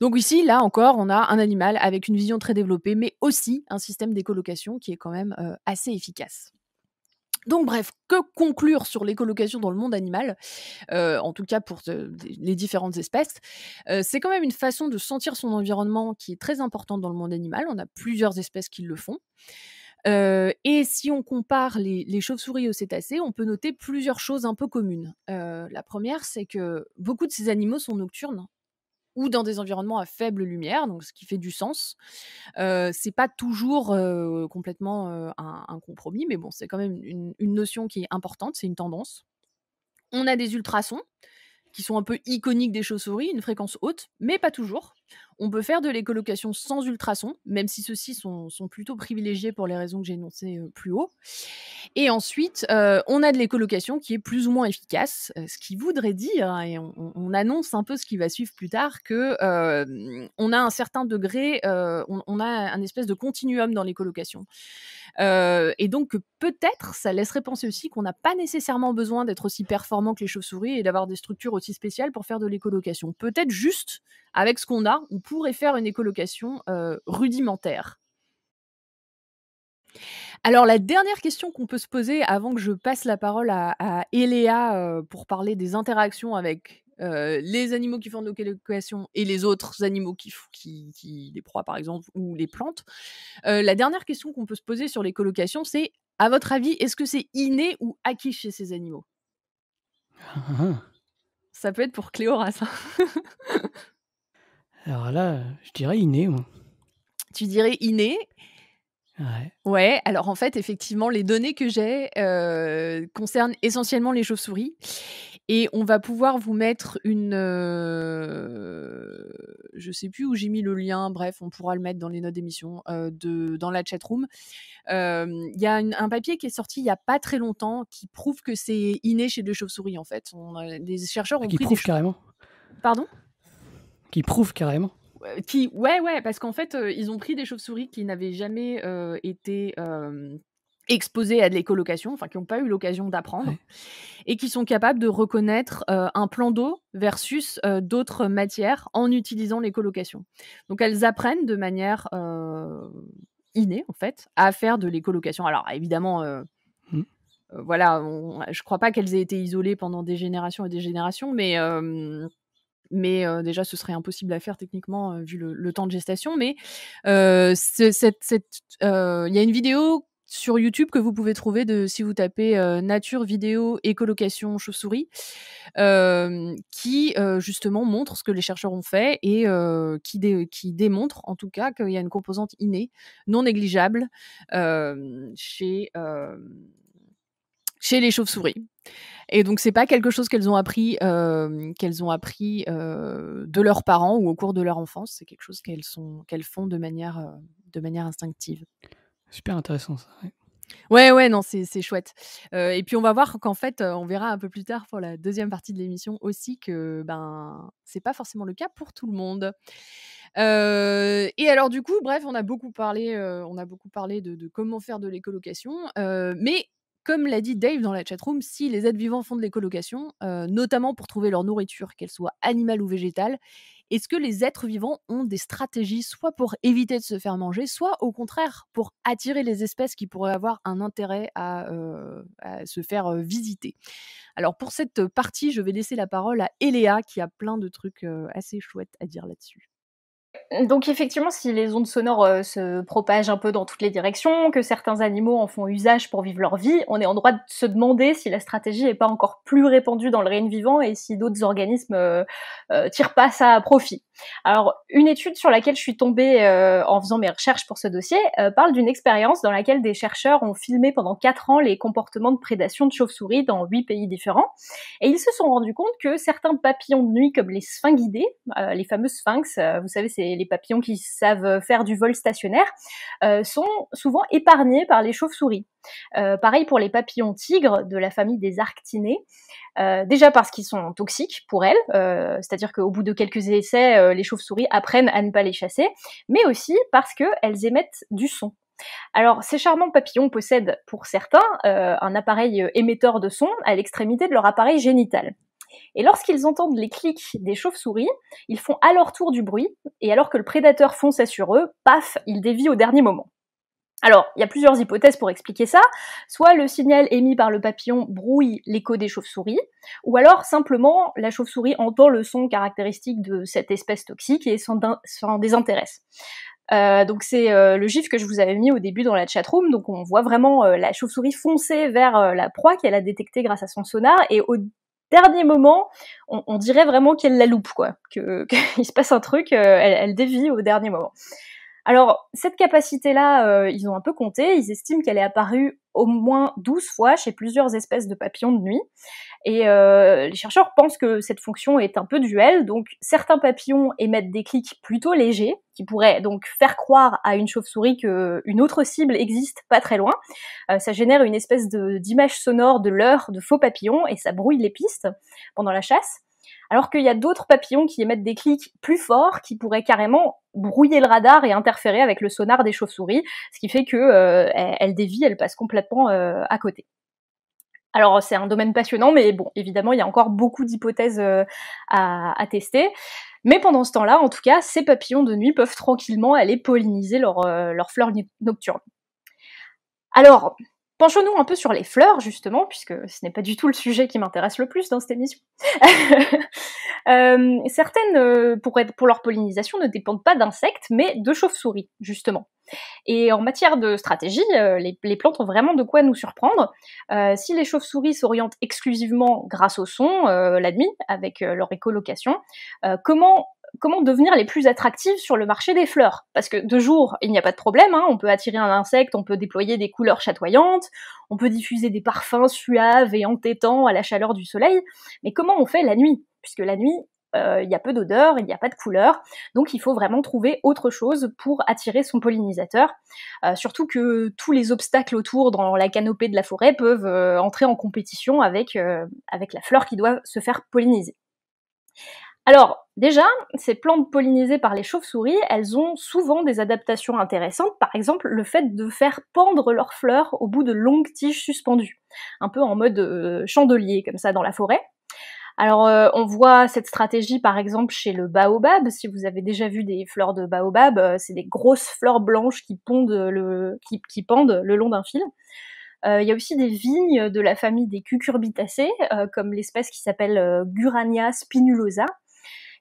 Donc ici, là encore, on a un animal avec une vision très développée, mais aussi un système d'écolocation qui est quand même euh, assez efficace. Donc bref, que conclure sur l'écolocation dans le monde animal, euh, en tout cas pour euh, les différentes espèces C'est quand même une façon de sentir son environnement qui est très importante dans le monde animal. On a plusieurs espèces qui le font. et si on compare les, les chauves-souris aux cétacés, on peut noter plusieurs choses un peu communes. la première, c'est que beaucoup de ces animaux sont nocturnes ou dans des environnements à faible lumière, donc ce qui fait du sens. Euh, c'est pas toujours complètement un, compromis, mais bon, c'est quand même une notion qui est importante, c'est une tendance. On a des ultrasons qui sont un peu iconiques des chauves-souris, une fréquence haute, mais pas toujours. On peut faire de l'écolocation sans ultrasons, même si ceux-ci sont, plutôt privilégiés pour les raisons que j'ai énoncées euh, plus haut. Et ensuite, euh, on a de l'écolocation qui est plus ou moins efficace, euh, ce qui voudrait dire, hein, et on, annonce un peu ce qui va suivre plus tard, que on a un certain degré, on, a un espèce de continuum dans l'écolocation. Euh, et donc peut-être ça laisserait penser aussi qu'on n'a pas nécessairement besoin d'être aussi performant que les chauves-souris et d'avoir des structures aussi spéciales pour faire de l'écolocation. Peut-être juste avec ce qu'on a, on pourrait faire une écolocation euh, rudimentaire. Alors la dernière question qu'on peut se poser avant que je passe la parole à, Eléa euh, pour parler des interactions avec les animaux qui font de colocations et les autres animaux qui, les proies par exemple ou les plantes. la dernière question qu'on peut se poser sur les colocations, c'est à votre avis, est-ce que c'est inné ou acquis chez ces animaux ah ah. Ça peut être pour Cléora, ça. Alors là, je dirais inné. Tu dirais inné Ouais. ouais. alors en fait, effectivement, les données que j'ai concernent essentiellement les chauves-souris. Et on va pouvoir vous mettre une... Je euh, je sais plus où j'ai mis le lien, bref, on pourra le mettre dans les notes d'émission, euh, dans la chat room. Euh, il y a un papier qui est sorti il n'y a pas très longtemps qui prouve que c'est inné chez les chauves-souris, en fait. On, chercheurs ont qui Prouve carrément. Pardon Qui prouve carrément qui, ouais, ouais, parce qu'en fait, ils ont pris des chauves-souris qui n'avaient jamais été exposés à de l'écolocation, enfin qui n'ont pas eu l'occasion d'apprendre, et qui sont capables de reconnaître euh, un plan d'eau versus euh, d'autres matières en utilisant l'écolocation. Donc elles apprennent de manière euh, innée, en fait, à faire de l'écolocation. Alors évidemment, mmh. voilà, je ne crois pas qu'elles aient été isolées pendant des générations et des générations, mais... mais déjà, ce serait impossible à faire techniquement vu le, le temps de gestation. Mais il y a une vidéo sur YouTube que vous pouvez trouver de si vous tapez euh, nature vidéo écolocation chauve-souris euh, qui euh, justement montre ce que les chercheurs ont fait et qui, démontre en tout cas qu'il y a une composante innée non négligeable chez les chauves-souris. Et donc c'est pas quelque chose qu'elles ont appris qu'elles ont appris de leurs parents ou au cours de leur enfance, c'est quelque chose qu'elles qu'elles font de manière de manière instinctive. Super intéressant ça. Ouais. Ouais, non, c'est chouette. Euh, et puis on va voir qu'en fait, euh, on verra un peu plus tard pour la deuxième partie de l'émission aussi que ben c'est pas forcément le cas pour tout le monde. Euh, et alors du coup, bref, on a beaucoup parlé, on a beaucoup parlé de, de comment faire de l'écolocation, mais comme l'a dit Dave dans la chatroom, si les êtres vivants font de l'écolocation, euh, notamment pour trouver leur nourriture, qu'elle soit animale ou végétale, est-ce que les êtres vivants ont des stratégies soit pour éviter de se faire manger, soit au contraire pour attirer les espèces qui pourraient avoir un intérêt à, euh, se faire euh, visiter Alors pour cette partie, je vais laisser la parole à Eléa qui a plein de trucs assez chouettes à dire là-dessus donc effectivement, si les ondes sonores euh, se propagent un peu dans
toutes les directions, que certains animaux en font usage pour vivre leur vie, on est en droit de se demander si la stratégie n'est pas encore plus répandue dans le règne vivant et si d'autres organismes euh, euh, tirent pas ça à profit. Alors, une étude sur laquelle je suis tombée en faisant mes recherches pour ce dossier parle d'une expérience dans laquelle des chercheurs ont filmé pendant 4 ans les comportements de prédation de chauves-souris dans 8 pays différents, et ils se sont rendus compte que certains papillons de nuit comme les sphingidés, les fameux sphinx, vous savez, c'est les, papillons qui savent faire du vol stationnaire, euh, sont souvent épargnés par les chauves-souris. Euh, pareil pour les papillons tigres de la famille des Arctinées, euh, déjà parce qu'ils sont toxiques pour elles, c'est-à-dire qu'au bout de quelques essais, les chauves-souris apprennent à ne pas les chasser, mais aussi parce qu'elles émettent du son. Alors, ces charmants papillons possèdent pour certains un appareil émetteur de son à l'extrémité de leur appareil génital. Et lorsqu'ils entendent les clics des chauves-souris, ils font à leur tour du bruit, et alors que le prédateur fonce sur eux, paf, il dévie au dernier moment. Alors, il y a plusieurs hypothèses pour expliquer ça. Soit le signal émis par le papillon brouille l'écho des chauves-souris, ou alors simplement la chauve-souris entend le son caractéristique de cette espèce toxique et s'en désintéresse. Euh, donc c'est euh, le gif que je vous avais mis au début dans la chatroom. Donc on voit vraiment euh, la chauve-souris foncer vers la proie qu'elle a détectée grâce à son sonar. Et au dernier moment, on, dirait vraiment qu'elle la loupe, quoi. Que, qu'il se passe un truc, euh, elle dévie au dernier moment. Alors, cette capacité-là, euh, ils ont un peu compté. Ils estiment qu'elle est apparue au moins 12 fois chez plusieurs espèces de papillons de nuit. Et euh, les chercheurs pensent que cette fonction est un peu duelle, donc certains papillons émettent des clics plutôt légers, qui pourraient donc faire croire à une chauve-souris qu'une euh, autre cible existe pas très loin. ça génère une espèce d'image sonore de l'heure de faux papillons et ça brouille les pistes pendant la chasse. Alors qu'il y a d'autres papillons qui émettent des clics plus forts, qui pourraient carrément brouiller le radar et interférer avec le sonar des chauves-souris, ce qui fait que euh, elle, dévie, elle passe complètement euh, à côté. Alors c'est un domaine passionnant, mais bon, évidemment, il y a encore beaucoup d'hypothèses euh, à, tester. Mais pendant ce temps-là, en tout cas, ces papillons de nuit peuvent tranquillement aller polliniser leurs fleurs nocturnes. Alors, Penchons-nous un peu sur les fleurs, justement, puisque ce n'est pas du tout le sujet qui m'intéresse le plus dans cette émission. Euh, certaines, euh, pour, pour leur pollinisation, ne dépendent pas d'insectes, mais de chauves-souris, justement. Et en matière de stratégie, euh, les, plantes ont vraiment de quoi nous surprendre. si les chauves-souris s'orientent exclusivement grâce au son, euh, l'admis, avec leur écolocation, comment comment devenir les plus attractives sur le marché des fleurs Parce que de jour, il n'y a pas de problème, hein. on peut attirer un insecte, on peut déployer des couleurs chatoyantes, on peut diffuser des parfums suaves et entêtants à la chaleur du soleil, mais comment on fait la nuit Puisque la nuit, euh, il y a peu d'odeur, il n'y a pas de couleur, donc il faut vraiment trouver autre chose pour attirer son pollinisateur, euh, surtout que tous les obstacles autour dans la canopée de la forêt peuvent euh, entrer en compétition avec, avec la fleur qui doit se faire polliniser. Alors, Déjà, ces plantes pollinisées par les chauves-souris, elles ont souvent des adaptations intéressantes, par exemple le fait de faire pendre leurs fleurs au bout de longues tiges suspendues, un peu en mode euh, chandelier comme ça dans la forêt. Alors euh, on voit cette stratégie par exemple chez le baobab, si vous avez déjà vu des fleurs de baobab, euh, c'est des grosses fleurs blanches qui, qui, pendent le long d'un fil. Il y a aussi des vignes de la famille des cucurbitacées, comme l'espèce qui s'appelle Gurania spinulosa,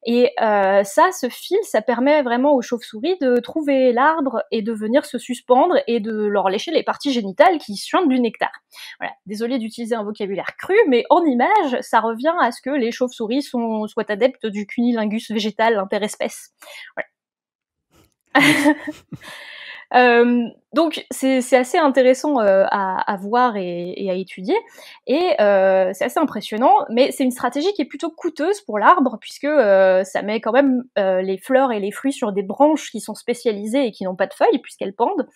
et euh, ça, ce fil, ça permet vraiment aux chauves-souris de trouver l'arbre et de venir se suspendre et de leur lécher les parties génitales qui suintent du nectar. Voilà. Désolée d'utiliser un vocabulaire cru, mais en image, ça revient à ce que les chauves-souris sont soit adeptes du cunilingus végétal interespèce. Voilà. Euh, donc c'est assez intéressant euh, à, voir et, à étudier, et euh, c'est assez impressionnant, mais c'est une stratégie qui est plutôt coûteuse pour l'arbre, puisque ça met quand même les fleurs et les fruits sur des branches qui sont spécialisées et qui n'ont pas de feuilles, puisqu'elles pendent,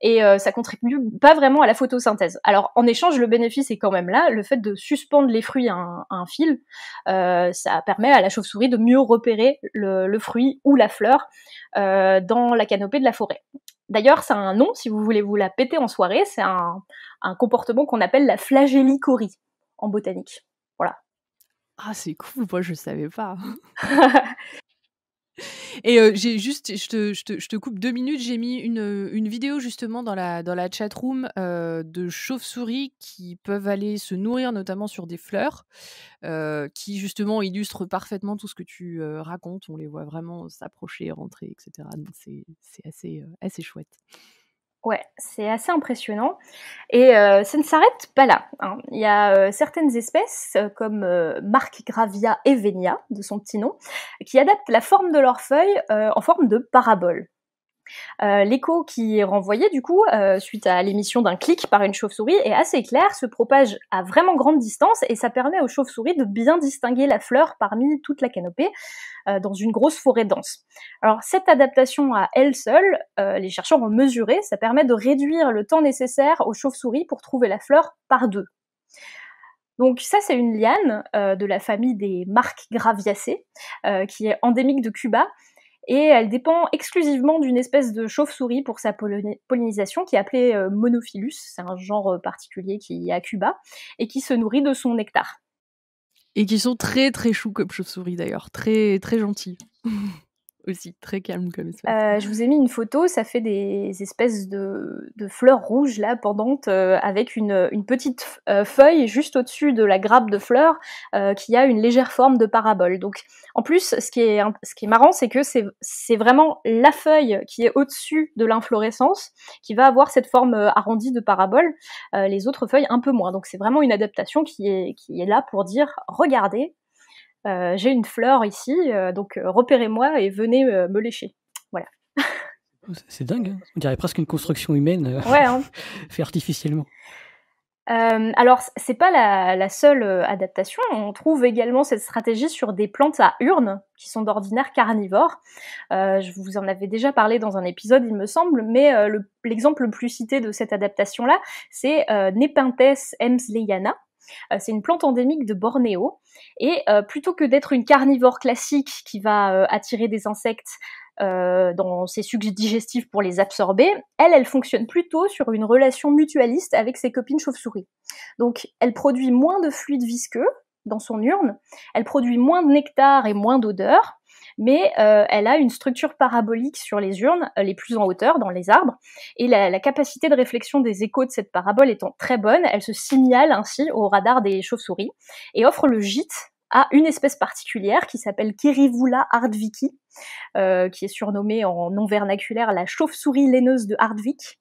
et ça contribue pas vraiment à la photosynthèse. Alors en échange, le bénéfice est quand même là, le fait de suspendre les fruits à un, fil, ça permet à la chauve-souris de mieux repérer le, fruit ou la fleur dans la canopée de la forêt. D'ailleurs, c'est un nom, si vous voulez vous la péter en soirée, c'est un, comportement qu'on appelle la flagellicorie en
botanique. Voilà. Ah, c'est cool, moi je savais pas. Et euh, j'ai juste, je te, coupe deux minutes, j'ai mis une, euh, vidéo justement dans la, dans la chatroom euh, de chauves-souris qui peuvent aller se nourrir notamment sur des fleurs, qui justement illustrent parfaitement tout ce que tu racontes. On les voit vraiment s'approcher, rentrer, etc. c'est assez, assez chouette. Ouais,
c'est assez impressionnant. Et euh, ça ne s'arrête pas là. Hein. Il y a euh, certaines espèces, euh, comme Marc Gravia evenia, de son petit nom, qui adaptent la forme de leurs feuilles en forme de parabole. Euh, l'écho qui est renvoyé du coup euh, suite à l'émission d'un clic par une chauve-souris est assez clair, se propage à vraiment grande distance et ça permet aux chauves-souris de bien distinguer la fleur parmi toute la canopée euh, dans une grosse forêt dense. Alors cette adaptation à elle seule, les chercheurs ont mesuré, ça permet de réduire le temps nécessaire aux chauves-souris pour trouver la fleur par deux. Donc ça, c'est une liane de la famille des marques graviacées, qui est endémique de Cuba et elle dépend exclusivement d'une espèce de chauve-souris pour sa pollinisation qui est appelée euh, Monophilus, c'est un genre euh, particulier qui est à Cuba, et qui se nourrit de son
nectar. Et qui sont très très choux comme chauve-souris d'ailleurs, très très gentils. aussi, très calme comme
euh, je vous ai mis une photo, ça fait des espèces de, fleurs rouges là, pendantes, euh, avec une, petite euh, feuille juste au-dessus de la grappe de fleurs qui a une légère forme de parabole. Donc, en plus, ce qui est, marrant, c'est que c'est vraiment la feuille qui est au-dessus de l'inflorescence qui va avoir cette forme arrondie de parabole, les autres feuilles un peu moins. Donc, c'est vraiment une adaptation qui est là pour dire regardez, euh, j'ai une fleur ici, euh, donc euh, repérez-moi et venez me lécher. Voilà.
Oh, c'est dingue, hein. on dirait presque une construction humaine hein. faite artificiellement.
Euh, alors, c'est pas la, seule adaptation. On trouve également cette stratégie sur des plantes à urnes qui sont d'ordinaire carnivores. je vous en avais déjà parlé dans un épisode, il me semble, mais l'exemple le, plus cité de cette adaptation-là, c'est Nepenthes hemsleyana, euh, c'est une plante endémique de Bornéo. Et euh, plutôt que d'être une carnivore classique qui va euh, attirer des insectes dans ses sucs digestifs pour les absorber, elle, elle fonctionne plutôt sur une relation mutualiste avec ses copines chauves-souris. Donc, elle produit moins de fluides visqueux dans son urne, elle produit moins de nectar et moins d'odeur, mais euh, elle a une structure parabolique sur les urnes, euh, les plus en hauteur, dans les arbres, et la, capacité de réflexion des échos de cette parabole étant très bonne, elle se signale ainsi au radar des chauves-souris et offre le gîte à une espèce particulière qui s'appelle Kerivula hardwicki, euh, qui est surnommée en non vernaculaire la chauve-souris laineuse de Hardvik,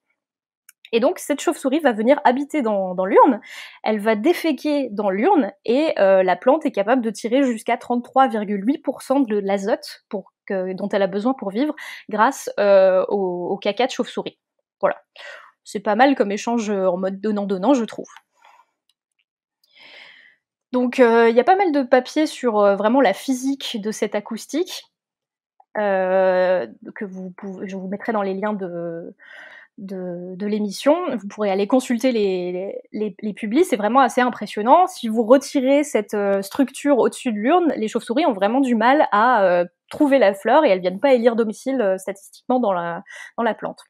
et donc cette chauve-souris va venir habiter dans, l'urne, elle va déféquer dans l'urne et euh, la plante est capable de tirer jusqu'à 33,8% de l'azote dont elle a besoin pour vivre grâce euh, au, caca de chauve-souris. Voilà. C'est pas mal comme échange euh, en mode donnant-donnant, je trouve. Donc il y a pas mal de papiers sur vraiment la physique de cette acoustique que je vous mettrai dans les liens de, de, l'émission. Vous pourrez aller consulter les, les, les publis, c'est vraiment assez impressionnant. Si vous retirez cette euh, structure au-dessus de l'urne, les chauves-souris ont vraiment du mal à euh, trouver la fleur et elles viennent pas élire domicile euh, statistiquement dans la, dans la plante.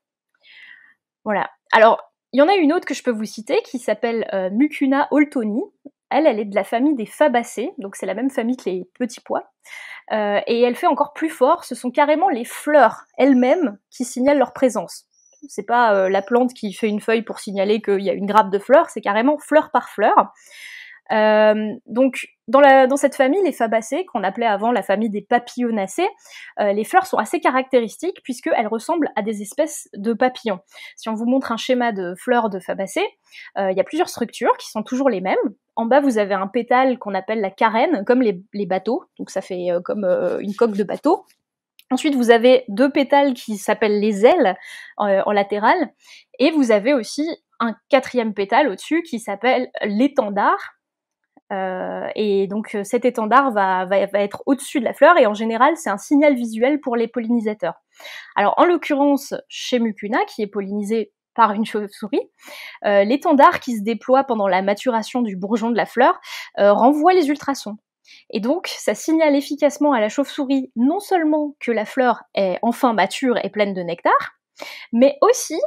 Voilà. Alors, il y en a une autre que je peux vous citer qui s'appelle Mucuna oltoni. Elle, elle est de la famille des fabacées, donc c'est la même famille que les petits pois. et elle fait encore plus fort, ce sont carrément les fleurs elles-mêmes qui signalent leur présence. C'est pas euh, la plante qui fait une feuille pour signaler qu'il y a une grappe de fleurs, c'est carrément fleur par fleur. Euh, donc, dans, cette famille, les fabacées, qu'on appelait avant la famille des papillonacées, euh, les fleurs sont assez caractéristiques puisqu'elles ressemblent à des espèces de papillons. Si on vous montre un schéma de fleurs de fabacées, il y a plusieurs structures qui sont toujours les mêmes. En bas, vous avez un pétale qu'on appelle la carène, comme les, les bateaux, donc ça fait comme une coque de bateau. Ensuite, vous avez deux pétales qui s'appellent les ailes euh, en latéral, et vous avez aussi un quatrième pétale au-dessus qui s'appelle l'étendard. Euh, et donc euh, cet étendard va, être au-dessus de la fleur et en général c'est un signal visuel pour les pollinisateurs. Alors en l'occurrence chez Mucuna qui est pollinisé par une chauve-souris. L'étendard qui se déploie pendant la maturation du bourgeon de la fleur renvoie les ultrasons. Et donc, ça signale efficacement à la chauve-souris non seulement que la fleur est enfin mature et pleine de nectar, mais aussi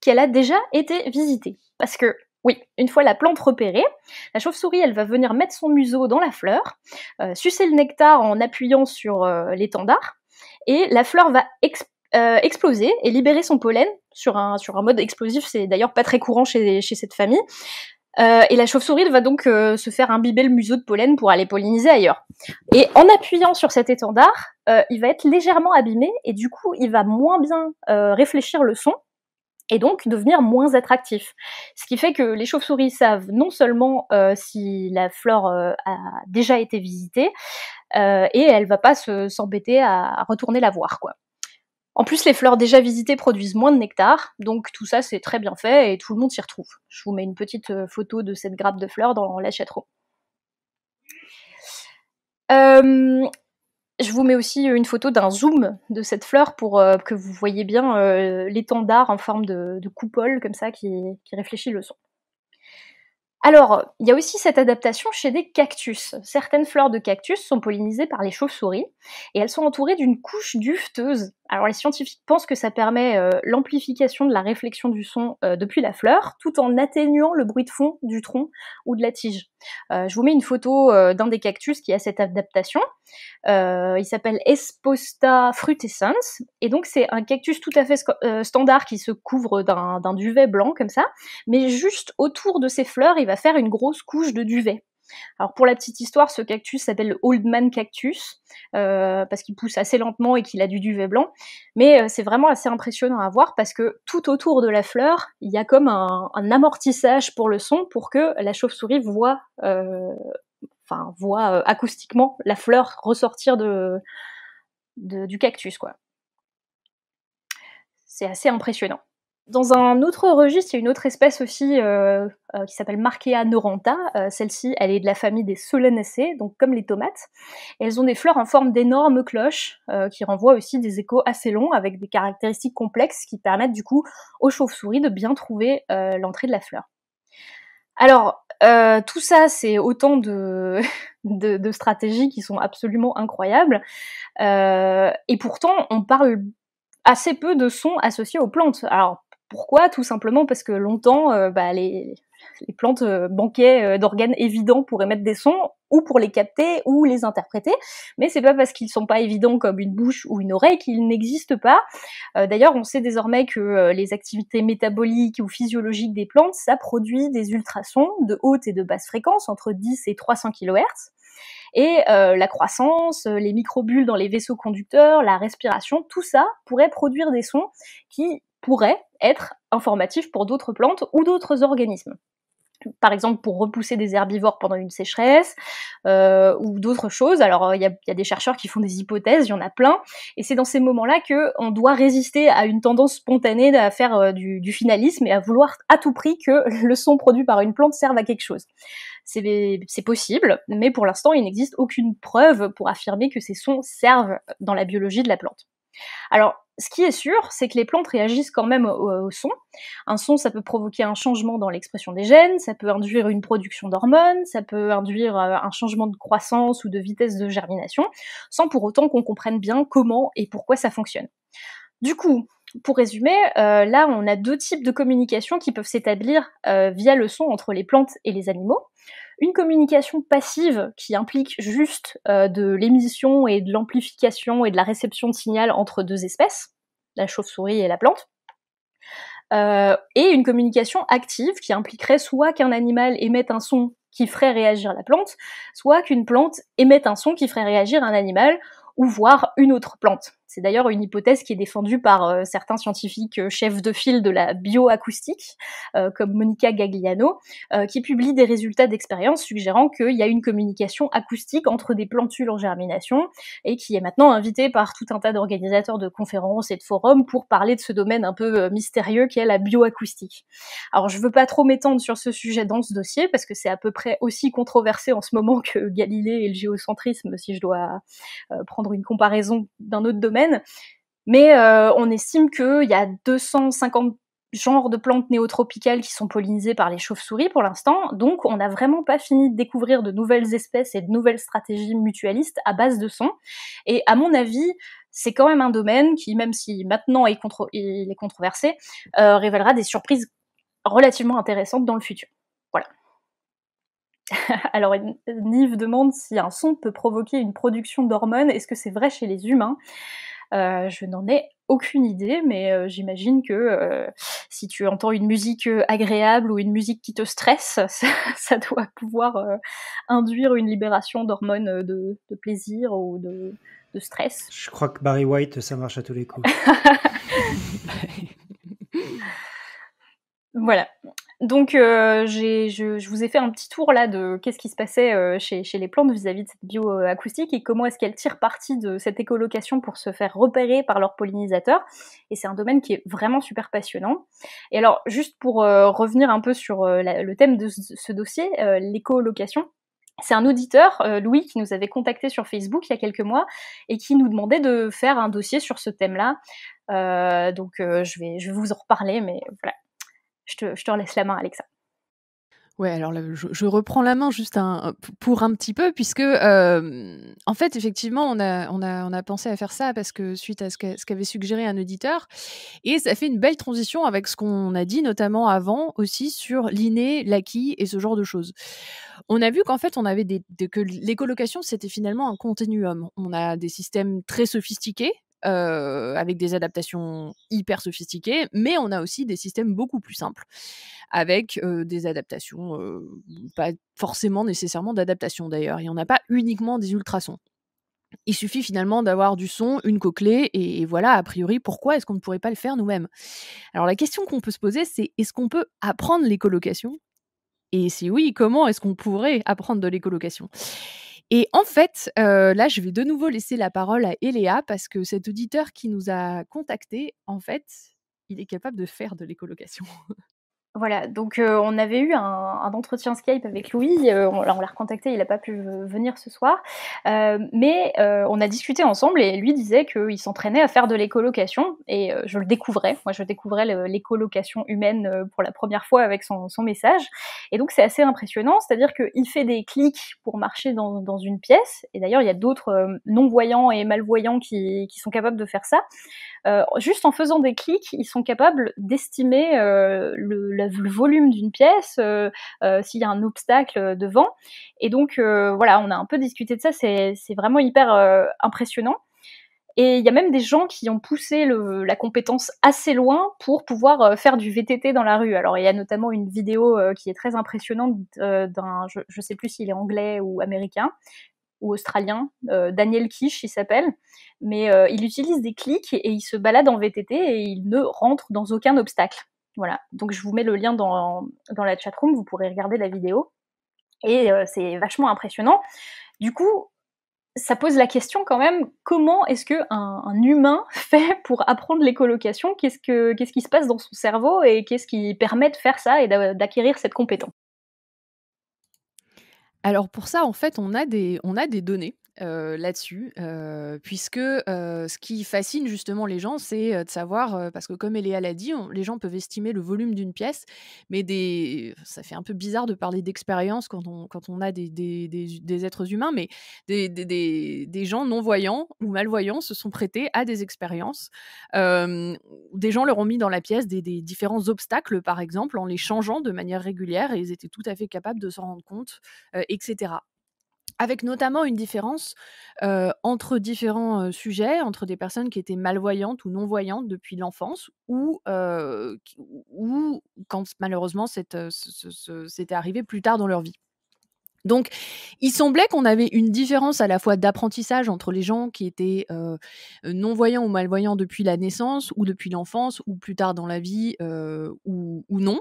qu'elle a déjà été visitée. Parce que, oui, une fois la plante repérée, la chauve-souris, elle va venir mettre son museau dans la fleur, euh, sucer le nectar en appuyant sur euh, l'étendard, et la fleur va euh, exploser et libérer son pollen sur un, mode explosif. C'est d'ailleurs pas très courant chez cette famille. Euh, et la chauve-souris va donc euh, se faire imbiber le museau de pollen pour aller polliniser ailleurs. Et en appuyant sur cet étendard, euh, il va être légèrement abîmé et du coup, il va moins bien réfléchir le son et donc devenir moins attractif. Ce qui fait que les chauves-souris savent non seulement si la flore a déjà été visitée, et elle va pas s'embêter à retourner la voir, quoi. En plus, les fleurs déjà visitées produisent moins de nectar, donc tout ça c'est très bien fait et tout le monde s'y retrouve. Je vous mets une petite euh, photo de cette grappe de fleurs dans la euh, je vous mets aussi une photo d'un zoom de cette fleur pour euh, que vous voyez bien l'étendard en forme de, coupole comme ça qui réfléchit le son. Alors, il y a aussi cette adaptation chez des cactus. Certaines fleurs de cactus sont pollinisées par les chauves-souris et elles sont entourées d'une couche dufteuse. Alors, les scientifiques pensent que ça permet euh, l'amplification de la réflexion du son euh, depuis la fleur tout en atténuant le bruit de fond du tronc ou de la tige. Euh, je vous mets une photo d'un des cactus qui a cette adaptation. il s'appelle Esposta frutescens et donc c'est un cactus tout à fait standard qui se couvre d'un duvet blanc comme ça, mais juste autour de ses fleurs, il va faire une grosse couche de duvet. Alors pour la petite histoire, ce cactus s'appelle le Old Man Cactus euh, parce qu'il pousse assez lentement et qu'il a du duvet blanc. Mais euh, c'est vraiment assez impressionnant à voir parce que tout autour de la fleur, il y a comme un, amortissage pour le son pour que la chauve-souris voit, euh, enfin voit acoustiquement la fleur ressortir du cactus C'est assez impressionnant. Dans un autre registre, il y a une autre espèce aussi euh, euh, qui s'appelle Marchea noranta. Euh, celle-ci, elle est de la famille des Solanacées, donc comme les tomates. elles ont des fleurs en forme d'énormes cloches qui renvoient aussi des échos assez longs avec des caractéristiques complexes qui permettent du coup aux chauves-souris de bien trouver l'entrée de la fleur. Alors, tout ça, c'est autant de, de, stratégies qui sont absolument incroyables. et pourtant, on parle assez peu de sons associés aux plantes. Alors, pourquoi Tout simplement parce que longtemps, euh, bah, les, plantes euh, banquaient euh, d'organes évidents pour émettre des sons, ou pour les capter, ou les interpréter. Mais c'est pas parce qu'ils sont pas évidents comme une bouche ou une oreille qu'ils n'existent pas. D'ailleurs, on sait désormais que les activités métaboliques ou physiologiques des plantes, ça produit des ultrasons de haute et de basse fréquence, entre 10 et 300 kHz. Et la croissance, les microbules dans les vaisseaux conducteurs, la respiration, tout ça pourrait produire des sons qui pourrait être informatif pour d'autres plantes ou d'autres organismes. Par exemple, pour repousser des herbivores pendant une sécheresse euh, ou d'autres choses. Alors, euh, il y, a, des chercheurs qui font des hypothèses, il y en a plein. Et c'est dans ces moments-là que on doit résister à une tendance spontanée à faire euh, du, finalisme et à vouloir à tout prix que le son produit par une plante serve à quelque chose. C'est possible, mais pour l'instant, il n'existe aucune preuve pour affirmer que ces sons servent dans la biologie de la plante. Alors, ce qui est sûr, c'est que les plantes réagissent quand même au, son. Un son, ça peut provoquer un changement dans l'expression des gènes, ça peut induire une production d'hormones, ça peut induire euh, un changement de croissance ou de vitesse de germination, sans pour autant qu'on comprenne bien comment et pourquoi ça fonctionne. Du coup, pour résumer, euh, là, on a deux types de communication qui peuvent s'établir euh, via le son entre les plantes et les animaux. Une communication passive qui implique juste euh, de l'émission et de l'amplification et de la réception de signal entre deux espèces, la chauve-souris et la plante. Euh, et une communication active qui impliquerait soit qu'un animal émette un son qui ferait réagir la plante, soit qu'une plante émette un son qui ferait réagir un animal ou voir une autre plante. C'est d'ailleurs une hypothèse qui est défendue par euh, certains scientifiques euh, chefs de file de la bioacoustique, euh, comme Monica Gagliano, qui publie des résultats d'expériences suggérant qu'il y a une communication acoustique entre des plantules en germination et qui est maintenant invitée par tout un tas d'organisateurs de conférences et de forums pour parler de ce domaine un peu mystérieux qu'est la bioacoustique. Alors je ne veux pas trop m'étendre sur ce sujet dans ce dossier parce que c'est à peu près aussi controversé en ce moment que Galilée et le géocentrisme si je dois prendre une comparaison d'un autre domaine mais euh, on estime qu'il y a 250 genres de plantes néotropicales qui sont pollinisées par les chauves-souris pour l'instant, donc on n'a vraiment pas fini de découvrir de nouvelles espèces et de nouvelles stratégies mutualistes à base de son. Et à mon avis, c'est quand même un domaine qui, même si maintenant il, est controversé, euh, révélera des surprises relativement intéressantes dans le futur. Alors, Nive demande si un son peut provoquer une production d'hormones. Est-ce que c'est vrai chez les humains euh, je n'en ai aucune idée, mais euh, j'imagine que euh, si tu entends une musique agréable ou une musique qui te stresse, ça, doit pouvoir induire une libération d'hormones de, plaisir ou de, de, stress. Je
crois que Barry White, ça marche à tous les coups.
voilà. Donc, euh, je, vous ai fait un petit tour là de qu'est-ce qui se passait euh, chez, chez, les plantes vis-à-vis de cette bioacoustique et comment est-ce qu'elles tirent parti de cette écolocation pour se faire repérer par leurs pollinisateurs. Et c'est un domaine qui est vraiment super passionnant. Et alors, juste pour euh, revenir un peu sur le thème de ce, dossier, l'écolocation. C'est un auditeur, Louis, qui nous avait contacté sur Facebook il y a quelques mois et qui nous demandait de faire un dossier sur ce thème-là. donc, je, vais, je vais vous en reparler, mais voilà, je te, je te laisse la main, Alexa.
Ouais, alors je, reprends la main juste un, pour un petit peu, puisque euh, en fait, effectivement, on a, on, a, on a pensé à faire ça parce que suite à ce qu'avait suggéré un auditeur, et ça fait une belle transition avec ce qu'on a dit notamment avant aussi sur l'inné, l'acquis et ce genre de choses. On a vu qu'en fait, on avait que les colocations, c'était finalement un continuum. On a des systèmes très sophistiqués avec des adaptations hyper sophistiquées, mais on a aussi des systèmes beaucoup plus simples, avec des adaptations, pas forcément nécessairement d'adaptation d'ailleurs, il n'y en a pas uniquement des ultrasons. Il suffit finalement d'avoir du son, une cochlée, et, voilà, a priori, pourquoi est-ce qu'on ne pourrait pas le faire nous-mêmes Alors la question qu'on peut se poser, c'est est-ce qu'on peut apprendre l'écolocation Et si oui, comment est-ce qu'on pourrait apprendre de l'écolocation et en fait, euh, là, je vais de nouveau laisser la parole à Eléa parce que cet auditeur qui nous a contactés, en fait, il est capable de faire de l'écolocation.
Voilà, donc euh, on avait eu un, entretien Skype avec Louis, euh, on, l'a recontacté, il n'a pas pu venir ce soir, euh, mais on a discuté ensemble et lui disait qu'il s'entraînait à faire de l'écolocation et je le découvrais, moi je découvrais l'écolocation humaine pour la première fois avec son, message et donc c'est assez impressionnant, c'est-à-dire qu'il fait des clics pour marcher dans, une pièce et d'ailleurs il y a d'autres non-voyants et malvoyants qui, sont capables de faire ça, juste en faisant des clics ils sont capables d'estimer le le, volume d'une pièce, euh, euh, s'il y a un obstacle devant. Et donc euh, voilà, on a un peu discuté de ça, c'est vraiment hyper impressionnant. Et il y a même des gens qui ont poussé la compétence assez loin pour pouvoir faire du VTT dans la rue. Alors il y a notamment une vidéo qui est très impressionnante d'un, je ne sais plus s'il est anglais ou américain ou australien, Daniel Kish il s'appelle, mais il utilise des clics et il se balade en VTT et il ne rentre dans aucun obstacle. Voilà. Donc je vous mets le lien dans, dans la chatroom, vous pourrez regarder la vidéo. Et euh, c'est vachement impressionnant. Du coup, ça pose la question quand même, comment est-ce qu'un un humain fait pour apprendre l'écolocation qu'est-ce, que, qu'est-ce qui se passe dans son cerveau et qu'est-ce qui permet de faire ça et d'acquérir cette compétence
alors pour ça, en fait, on a des, on a des données euh, là-dessus, euh, puisque euh, ce qui fascine justement les gens, c'est de savoir, parce que comme Eléa l'a dit, les gens peuvent estimer le volume d'une pièce, mais ça fait un peu bizarre de parler d'expérience quand on, a des, êtres humains, mais des, gens non-voyants ou malvoyants se sont prêtés à des expériences. des gens leur ont mis dans la pièce des, différents obstacles, par exemple, en les changeant de manière régulière, et ils étaient tout à fait capables de s'en rendre compte, etc avec notamment une différence entre différents sujets, entre des personnes qui étaient malvoyantes ou non-voyantes depuis l'enfance, ou, quand malheureusement c'était arrivé plus tard dans leur vie. Donc, il semblait qu'on avait une différence à la fois d'apprentissage entre les gens qui étaient non-voyants ou malvoyants depuis la naissance ou depuis l'enfance ou plus tard dans la vie ou, non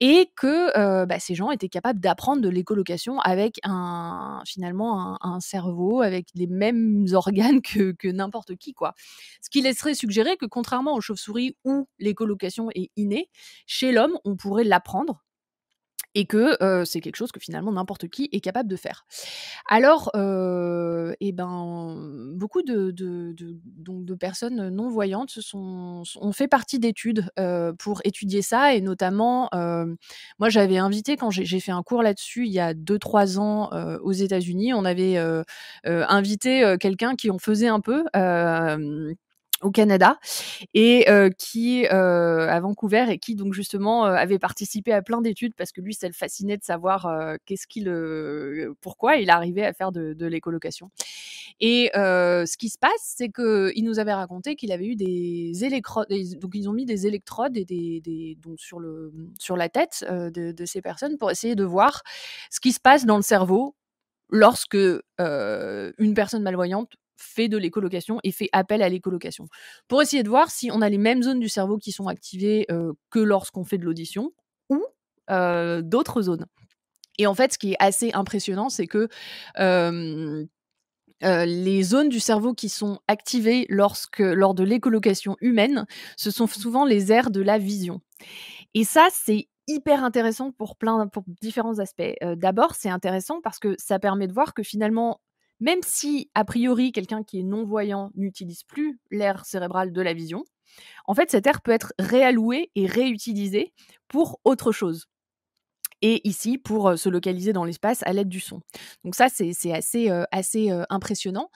et que euh, bah, ces gens étaient capables d'apprendre de l'écolocation avec un finalement un, cerveau avec les mêmes organes que, n'importe qui quoi. Ce qui laisserait suggérer que contrairement aux chauves-souris où l'écolocation est innée, chez l'homme on pourrait l'apprendre et que c'est quelque chose que finalement n'importe qui est capable de faire. Alors, et eh ben, beaucoup de, personnes non-voyantes se ont fait partie d'études pour étudier ça, et notamment, moi j'avais invité, quand j'ai fait un cours là-dessus il y a 2-3 ans aux États-Unis, on avait invité quelqu'un qui en faisait un peu au Canada et euh, qui euh, à Vancouver et qui donc justement euh, avait participé à plein d'études parce que lui ça le fascinait de savoir qu'est-ce qu'il pourquoi il arrivait à faire de, de l'écolocation et ce qui se passe c'est que il nous avait raconté qu'il avait eu des électrodes donc ils ont mis des électrodes et des, sur le sur la tête de, ces personnes pour essayer de voir ce qui se passe dans le cerveau lorsque une personne malvoyante fait de l'écolocation et fait appel à l'écolocation. Pour essayer de voir si on a les mêmes zones du cerveau qui sont activées euh, que lorsqu'on fait de l'audition ou euh, d'autres zones. Et en fait, ce qui est assez impressionnant, c'est que euh, les zones du cerveau qui sont activées lorsque, lors de l'écolocation humaine, ce sont souvent les aires de la vision. Et ça, c'est hyper intéressant pour plein pour différents aspects. D'abord, c'est intéressant parce que ça permet de voir que finalement même si, a priori, quelqu'un qui est non-voyant n'utilise plus l'air cérébral de la vision, en fait, cet air peut être réallouée et réutilisé pour autre chose. Et ici, pour euh, se localiser dans l'espace à l'aide du son. Donc ça, c'est assez, euh, assez euh, impressionnant.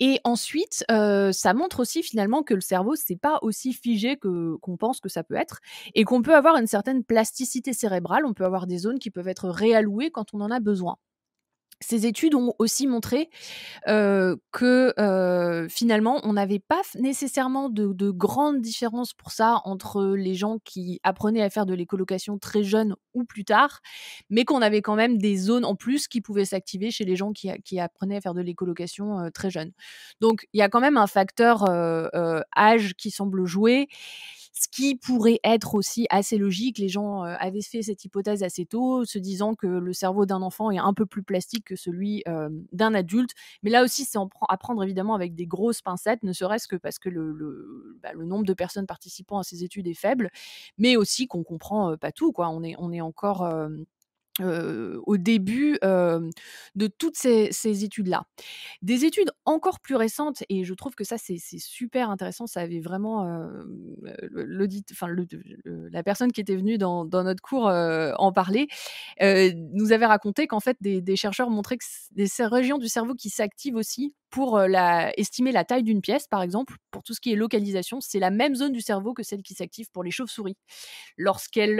Et ensuite, ça montre aussi finalement que le cerveau, c'est pas aussi figé que qu'on pense que ça peut être, et qu'on peut avoir une certaine plasticité cérébrale. On peut avoir des zones qui peuvent être réallouées quand on en a besoin ces études ont aussi montré que finalement, on n'avait pas nécessairement de, grandes différences pour ça entre les gens qui apprenaient à faire de l'écolocation très jeune ou plus tard, mais qu'on avait quand même des zones en plus qui pouvaient s'activer chez les gens qui, apprenaient à faire de l'écolocation très jeunes. Donc, il y a quand même un facteur âge qui semble jouer ce qui pourrait être aussi assez logique. Les gens euh, avaient fait cette hypothèse assez tôt, se disant que le cerveau d'un enfant est un peu plus plastique que celui euh, d'un adulte. Mais là aussi, c'est à prendre évidemment avec des grosses pincettes, ne serait-ce que parce que le, le, bah, nombre de personnes participant à ces études est faible, mais aussi qu'on comprend euh, pas tout. Quoi. On, est, on est encore au début de toutes ces, études-là. Des études encore plus récentes, et je trouve que ça c'est super intéressant, ça avait vraiment l'audit, enfin la personne qui était venue dans, notre cours en parler, nous avait raconté qu'en fait des, chercheurs montraient que des régions du cerveau qui s'activent aussi pour la, estimer la taille d'une pièce, par exemple, pour tout ce qui est localisation, c'est la même zone du cerveau que celle qui s'active pour les chauves-souris. Lorsqu'elles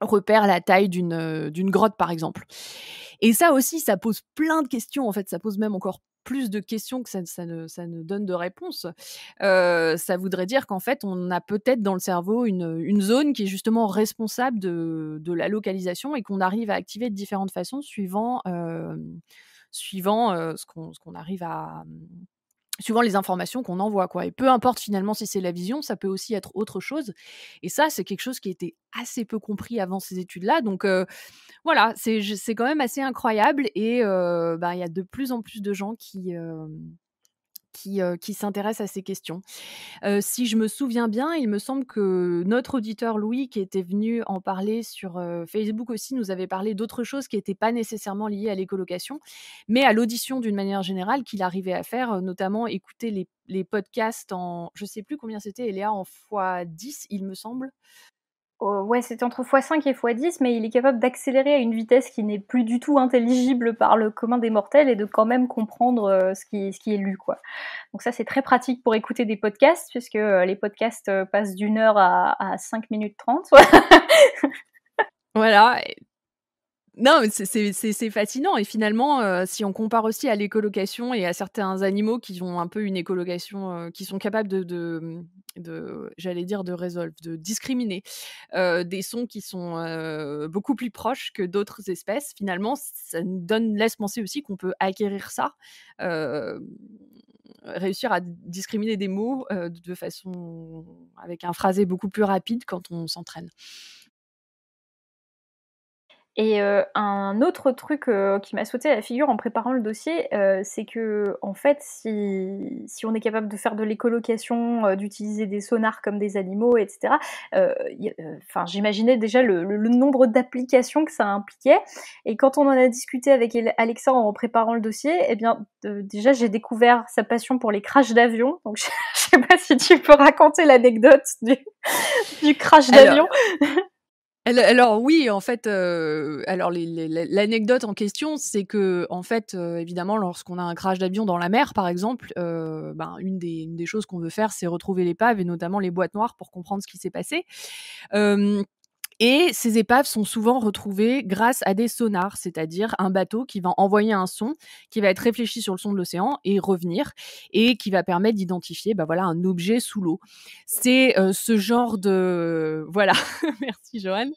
repère la taille euh, d'une grotte par exemple. Et ça aussi, ça pose plein de questions. En fait, ça pose même encore plus de questions que ça, ne, ça ne, donne de réponses. Euh, ça voudrait dire qu'en fait, on a peut-être dans le cerveau une, zone qui est justement responsable de, la localisation et qu'on arrive à activer de différentes façons suivant, euh, suivant ce qu'on arrive à, suivant les informations qu'on envoie quoi et peu importe finalement si c'est la vision ça peut aussi être autre chose et ça c'est quelque chose qui était assez peu compris avant ces études là donc euh, voilà c'est quand même assez incroyable et euh, ben, il y a de plus en plus de gens qui euh, euh, qui, s'intéresse à ces questions. Euh, si je me souviens bien, il me semble que notre auditeur Louis, qui était venu en parler sur euh, Facebook aussi, nous avait parlé d'autres choses qui n'étaient pas nécessairement liées à l'écolocation, mais à l'audition d'une manière générale qu'il arrivait à faire, notamment écouter les, les podcasts en, je ne sais plus combien c'était, Léa, en x10, il me semble ouais,
c'est entre x5 et x10, mais il est capable d'accélérer à une vitesse qui n'est plus du tout intelligible par le commun des mortels et de quand même comprendre euh, ce, qui, ce qui est lu. Quoi. Donc ça, c'est très pratique pour écouter des podcasts, puisque euh, les podcasts euh, passent d'une heure à, à 5 minutes 30.
voilà, non, c'est fascinant. Et finalement, euh, si on compare aussi à l'écolocation et à certains animaux qui ont un peu une écolocation, euh, qui sont capables de, j'allais dire, de résolver, de discriminer euh, des sons qui sont beaucoup plus proches que d'autres espèces, finalement, ça nous donne, laisse penser aussi qu'on peut acquérir ça, réussir à discriminer des mots de façon, avec un phrasé beaucoup plus rapide quand on s'entraîne.
Et euh, un autre truc euh, qui m'a sauté à la figure en préparant le dossier, euh, c'est que en fait, si, si, on est capable de faire de l'écolocation, d'utiliser des sonars comme des animaux, etc. Enfin, j'imaginais déjà le, nombre d'applications que ça impliquait. Et quand on en a discuté avec Alexandre en préparant le dossier, eh bien, déjà j'ai découvert sa passion pour les crashs d'avion. Donc,
je, ne sais pas si tu peux raconter l'anecdote du, crash d'avion. Alors oui, en fait, euh, alors l'anecdote en question, c'est que en fait, euh, évidemment, lorsqu'on a un crash d'avion dans la mer, par exemple, euh, ben, une, des, une, des, choses qu'on veut faire, c'est retrouver l'épave et notamment les boîtes noires pour comprendre ce qui s'est passé. Et ces épaves sont souvent retrouvées grâce à des sonars, c'est-à-dire un bateau qui va envoyer un son, qui va être réfléchi sur le son de l'océan et revenir, et qui va permettre d'identifier bah voilà, un objet sous l'eau. C'est euh, ce genre de... Voilà, merci Joanne.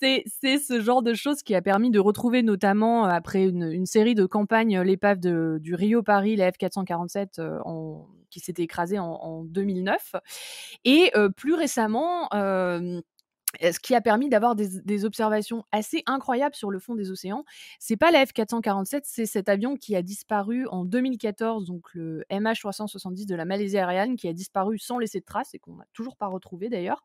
C'est, ce genre de choses qui a permis de retrouver notamment, euh, après une, série de campagnes, l'épave du Rio Paris, la F447, euh, qui s'était écrasée en, 2009. Et plus récemment, ce qui a permis d'avoir des, observations assez incroyables sur le fond des océans. C'est pas la F447, c'est cet avion qui a disparu en 2014, donc le MH370 de la Malaisie aérienne, qui a disparu sans laisser de traces et qu'on n'a toujours pas retrouvé d'ailleurs.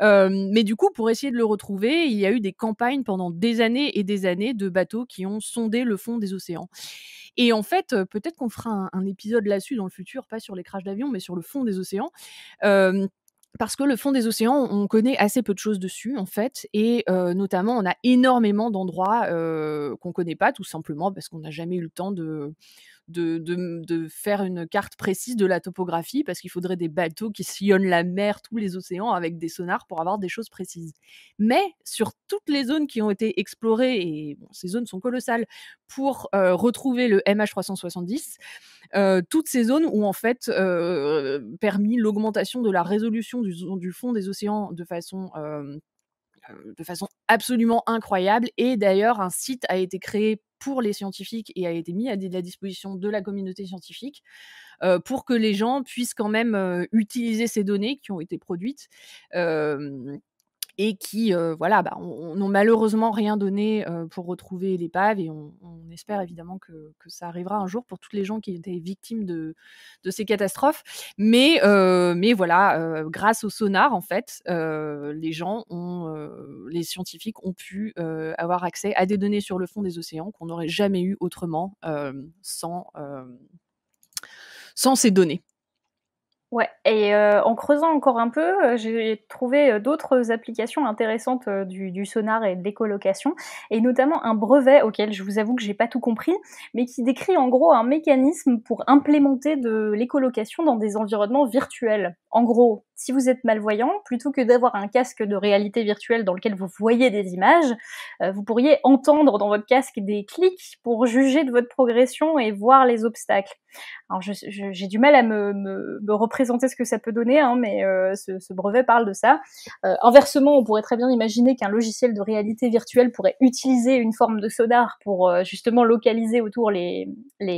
Euh, mais du coup, pour essayer de le retrouver, il y a eu des campagnes pendant des années et des années de bateaux qui ont sondé le fond des océans. Et en fait, euh, peut-être qu'on fera un, épisode là-dessus dans le futur, pas sur les crashs d'avions, mais sur le fond des océans. Euh, parce que le fond des océans, on connaît assez peu de choses dessus en fait, et euh, notamment on a énormément d'endroits qu'on euh, qu'on connaît pas tout simplement parce qu'on n'a jamais eu le temps de de, faire une carte précise de la topographie parce qu'il faudrait des bateaux qui sillonnent la mer, tous les océans avec des sonars pour avoir des choses précises. Mais sur toutes les zones qui ont été explorées, et ces zones sont colossales, pour euh, retrouver le MH370, euh, toutes ces zones ont en fait euh, permis l'augmentation de la résolution du, du, fond des océans de façon de façon absolument incroyable. Et d'ailleurs, un site a été créé pour les scientifiques et a été mis à la disposition de la communauté scientifique euh, pour que les gens puissent quand même euh, utiliser ces données qui ont été produites. Euh, et qui, euh, voilà, bah, n'ont malheureusement rien donné euh, pour retrouver l'épave. Et on, espère évidemment que, ça arrivera un jour pour toutes les gens qui étaient victimes de, ces catastrophes. Mais, euh, mais voilà, grâce au sonar, en fait, les gens ont, les scientifiques ont pu avoir accès à des données sur le fond des océans qu'on n'aurait jamais eu autrement sans ces données.
Ouais, et euh, en creusant encore un peu, euh, j'ai trouvé euh, d'autres applications intéressantes du, du, sonar et de l'écolocation, et notamment un brevet auquel je vous avoue que j'ai pas tout compris, mais qui décrit en gros un mécanisme pour implémenter de l'écolocation dans des environnements virtuels. En gros, si vous êtes malvoyant, plutôt que d'avoir un casque de réalité virtuelle dans lequel vous voyez des images, euh, vous pourriez entendre dans votre casque des clics pour juger de votre progression et voir les obstacles. Alors j'ai du mal à me, représenter ce que ça peut donner, hein, mais euh, ce, brevet parle de ça. Euh, inversement, on pourrait très bien imaginer qu'un logiciel de réalité virtuelle pourrait utiliser une forme de sonar pour justement localiser autour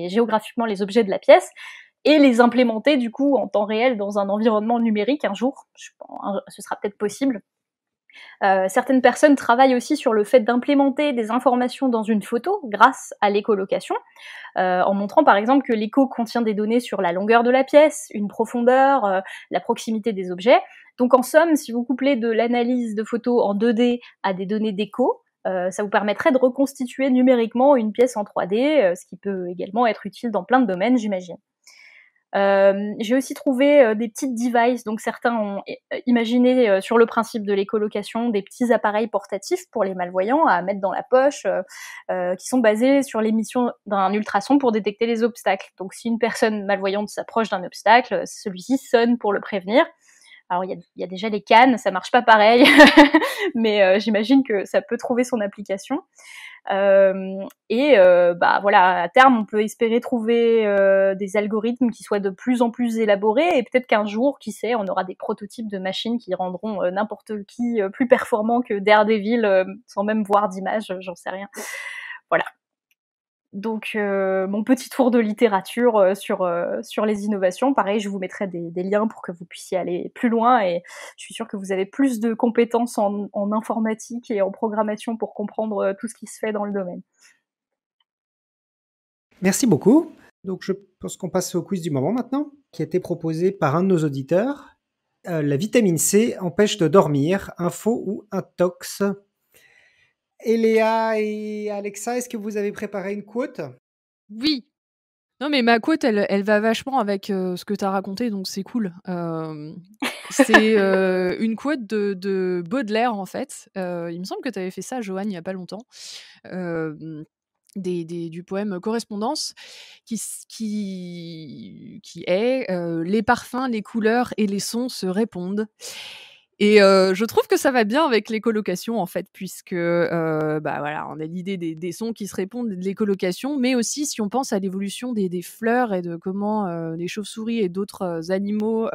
géographiquement les objets de la pièce et les implémenter du coup en temps réel dans un environnement numérique un jour. ce sera peut-être possible. Euh, certaines personnes travaillent aussi sur le fait d'implémenter des informations dans une photo grâce à l'écolocation, euh, en montrant par exemple que l'écho contient des données sur la longueur de la pièce, une profondeur, euh, la proximité des objets. Donc en somme, si vous couplez de l'analyse de photos en 2D à des données d'écho, euh, ça vous permettrait de reconstituer numériquement une pièce en 3D, ce qui peut également être utile dans plein de domaines, j'imagine. Euh, j'ai aussi trouvé euh, des petits devices, donc certains ont euh, imaginé sur le principe de l'écolocation des petits appareils portatifs pour les malvoyants à mettre dans la poche, qui sont basés sur l'émission d'un ultrason pour détecter les obstacles. Donc si une personne malvoyante s'approche d'un obstacle, celui-ci sonne pour le prévenir. Alors, il y a, déjà les cannes, ça marche pas pareil, mais euh, j'imagine que ça peut trouver son application. Euh, et euh, bah voilà, à terme, on peut espérer trouver des algorithmes qui soient de plus en plus élaborés et peut-être qu'un jour, qui sait, on aura des prototypes de machines qui rendront n'importe qui plus performant que Daredevil sans même voir d'image, j'en sais rien. Voilà. Donc, euh, mon petit tour de littérature euh, euh, sur, les innovations. Pareil, je vous mettrai des, liens pour que vous puissiez aller plus loin et je suis sûre que vous avez plus de compétences en, informatique et en programmation pour comprendre tout ce qui se fait dans le domaine.
Merci beaucoup. Donc, je pense qu'on passe au quiz du moment maintenant, qui a été proposé par un de nos auditeurs. la vitamine C empêche de dormir, info ou intox Eléa et Alexa, est-ce que vous avez préparé une quote Oui. Non, mais ma quote,
elle, elle va vachement avec euh, ce que tu as raconté, donc c'est cool. c'est euh, une quote de, Baudelaire, en fait. Euh, il me semble que tu avais fait ça, Joanne, il n'y a pas longtemps. Des, des, du poème Correspondance, qui, qui, qui est Les parfums, les couleurs et les sons se répondent. Et je trouve que ça va bien avec les colocations en fait, puisque bah voilà, on a l'idée des, sons qui se répondent, de colocations, mais aussi si on pense à l'évolution des, fleurs et de comment les chauves-souris et d'autres animaux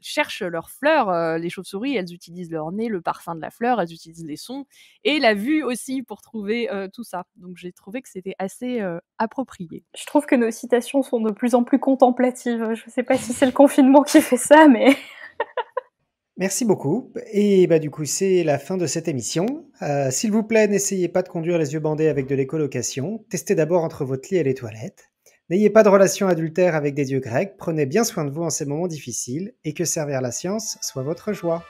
cherchent leurs fleurs. les chauves-souris, elles utilisent leur nez, le parfum de la fleur, elles utilisent les sons et la vue aussi pour trouver tout ça. Donc j'ai trouvé que c'était assez
approprié. Je trouve que nos citations sont de plus en plus contemplatives. Je ne sais pas si c'est le confinement qui fait ça, mais
Merci beaucoup. Et bah, du coup, c'est la fin de cette émission. Euh, s'il vous plaît, n'essayez pas de conduire les yeux bandés avec de l'écolocation. Testez d'abord entre votre lit et les toilettes. N'ayez pas de relations adultères avec des dieux grecs. Prenez bien soin de vous en ces moments difficiles et que servir la science soit votre joie.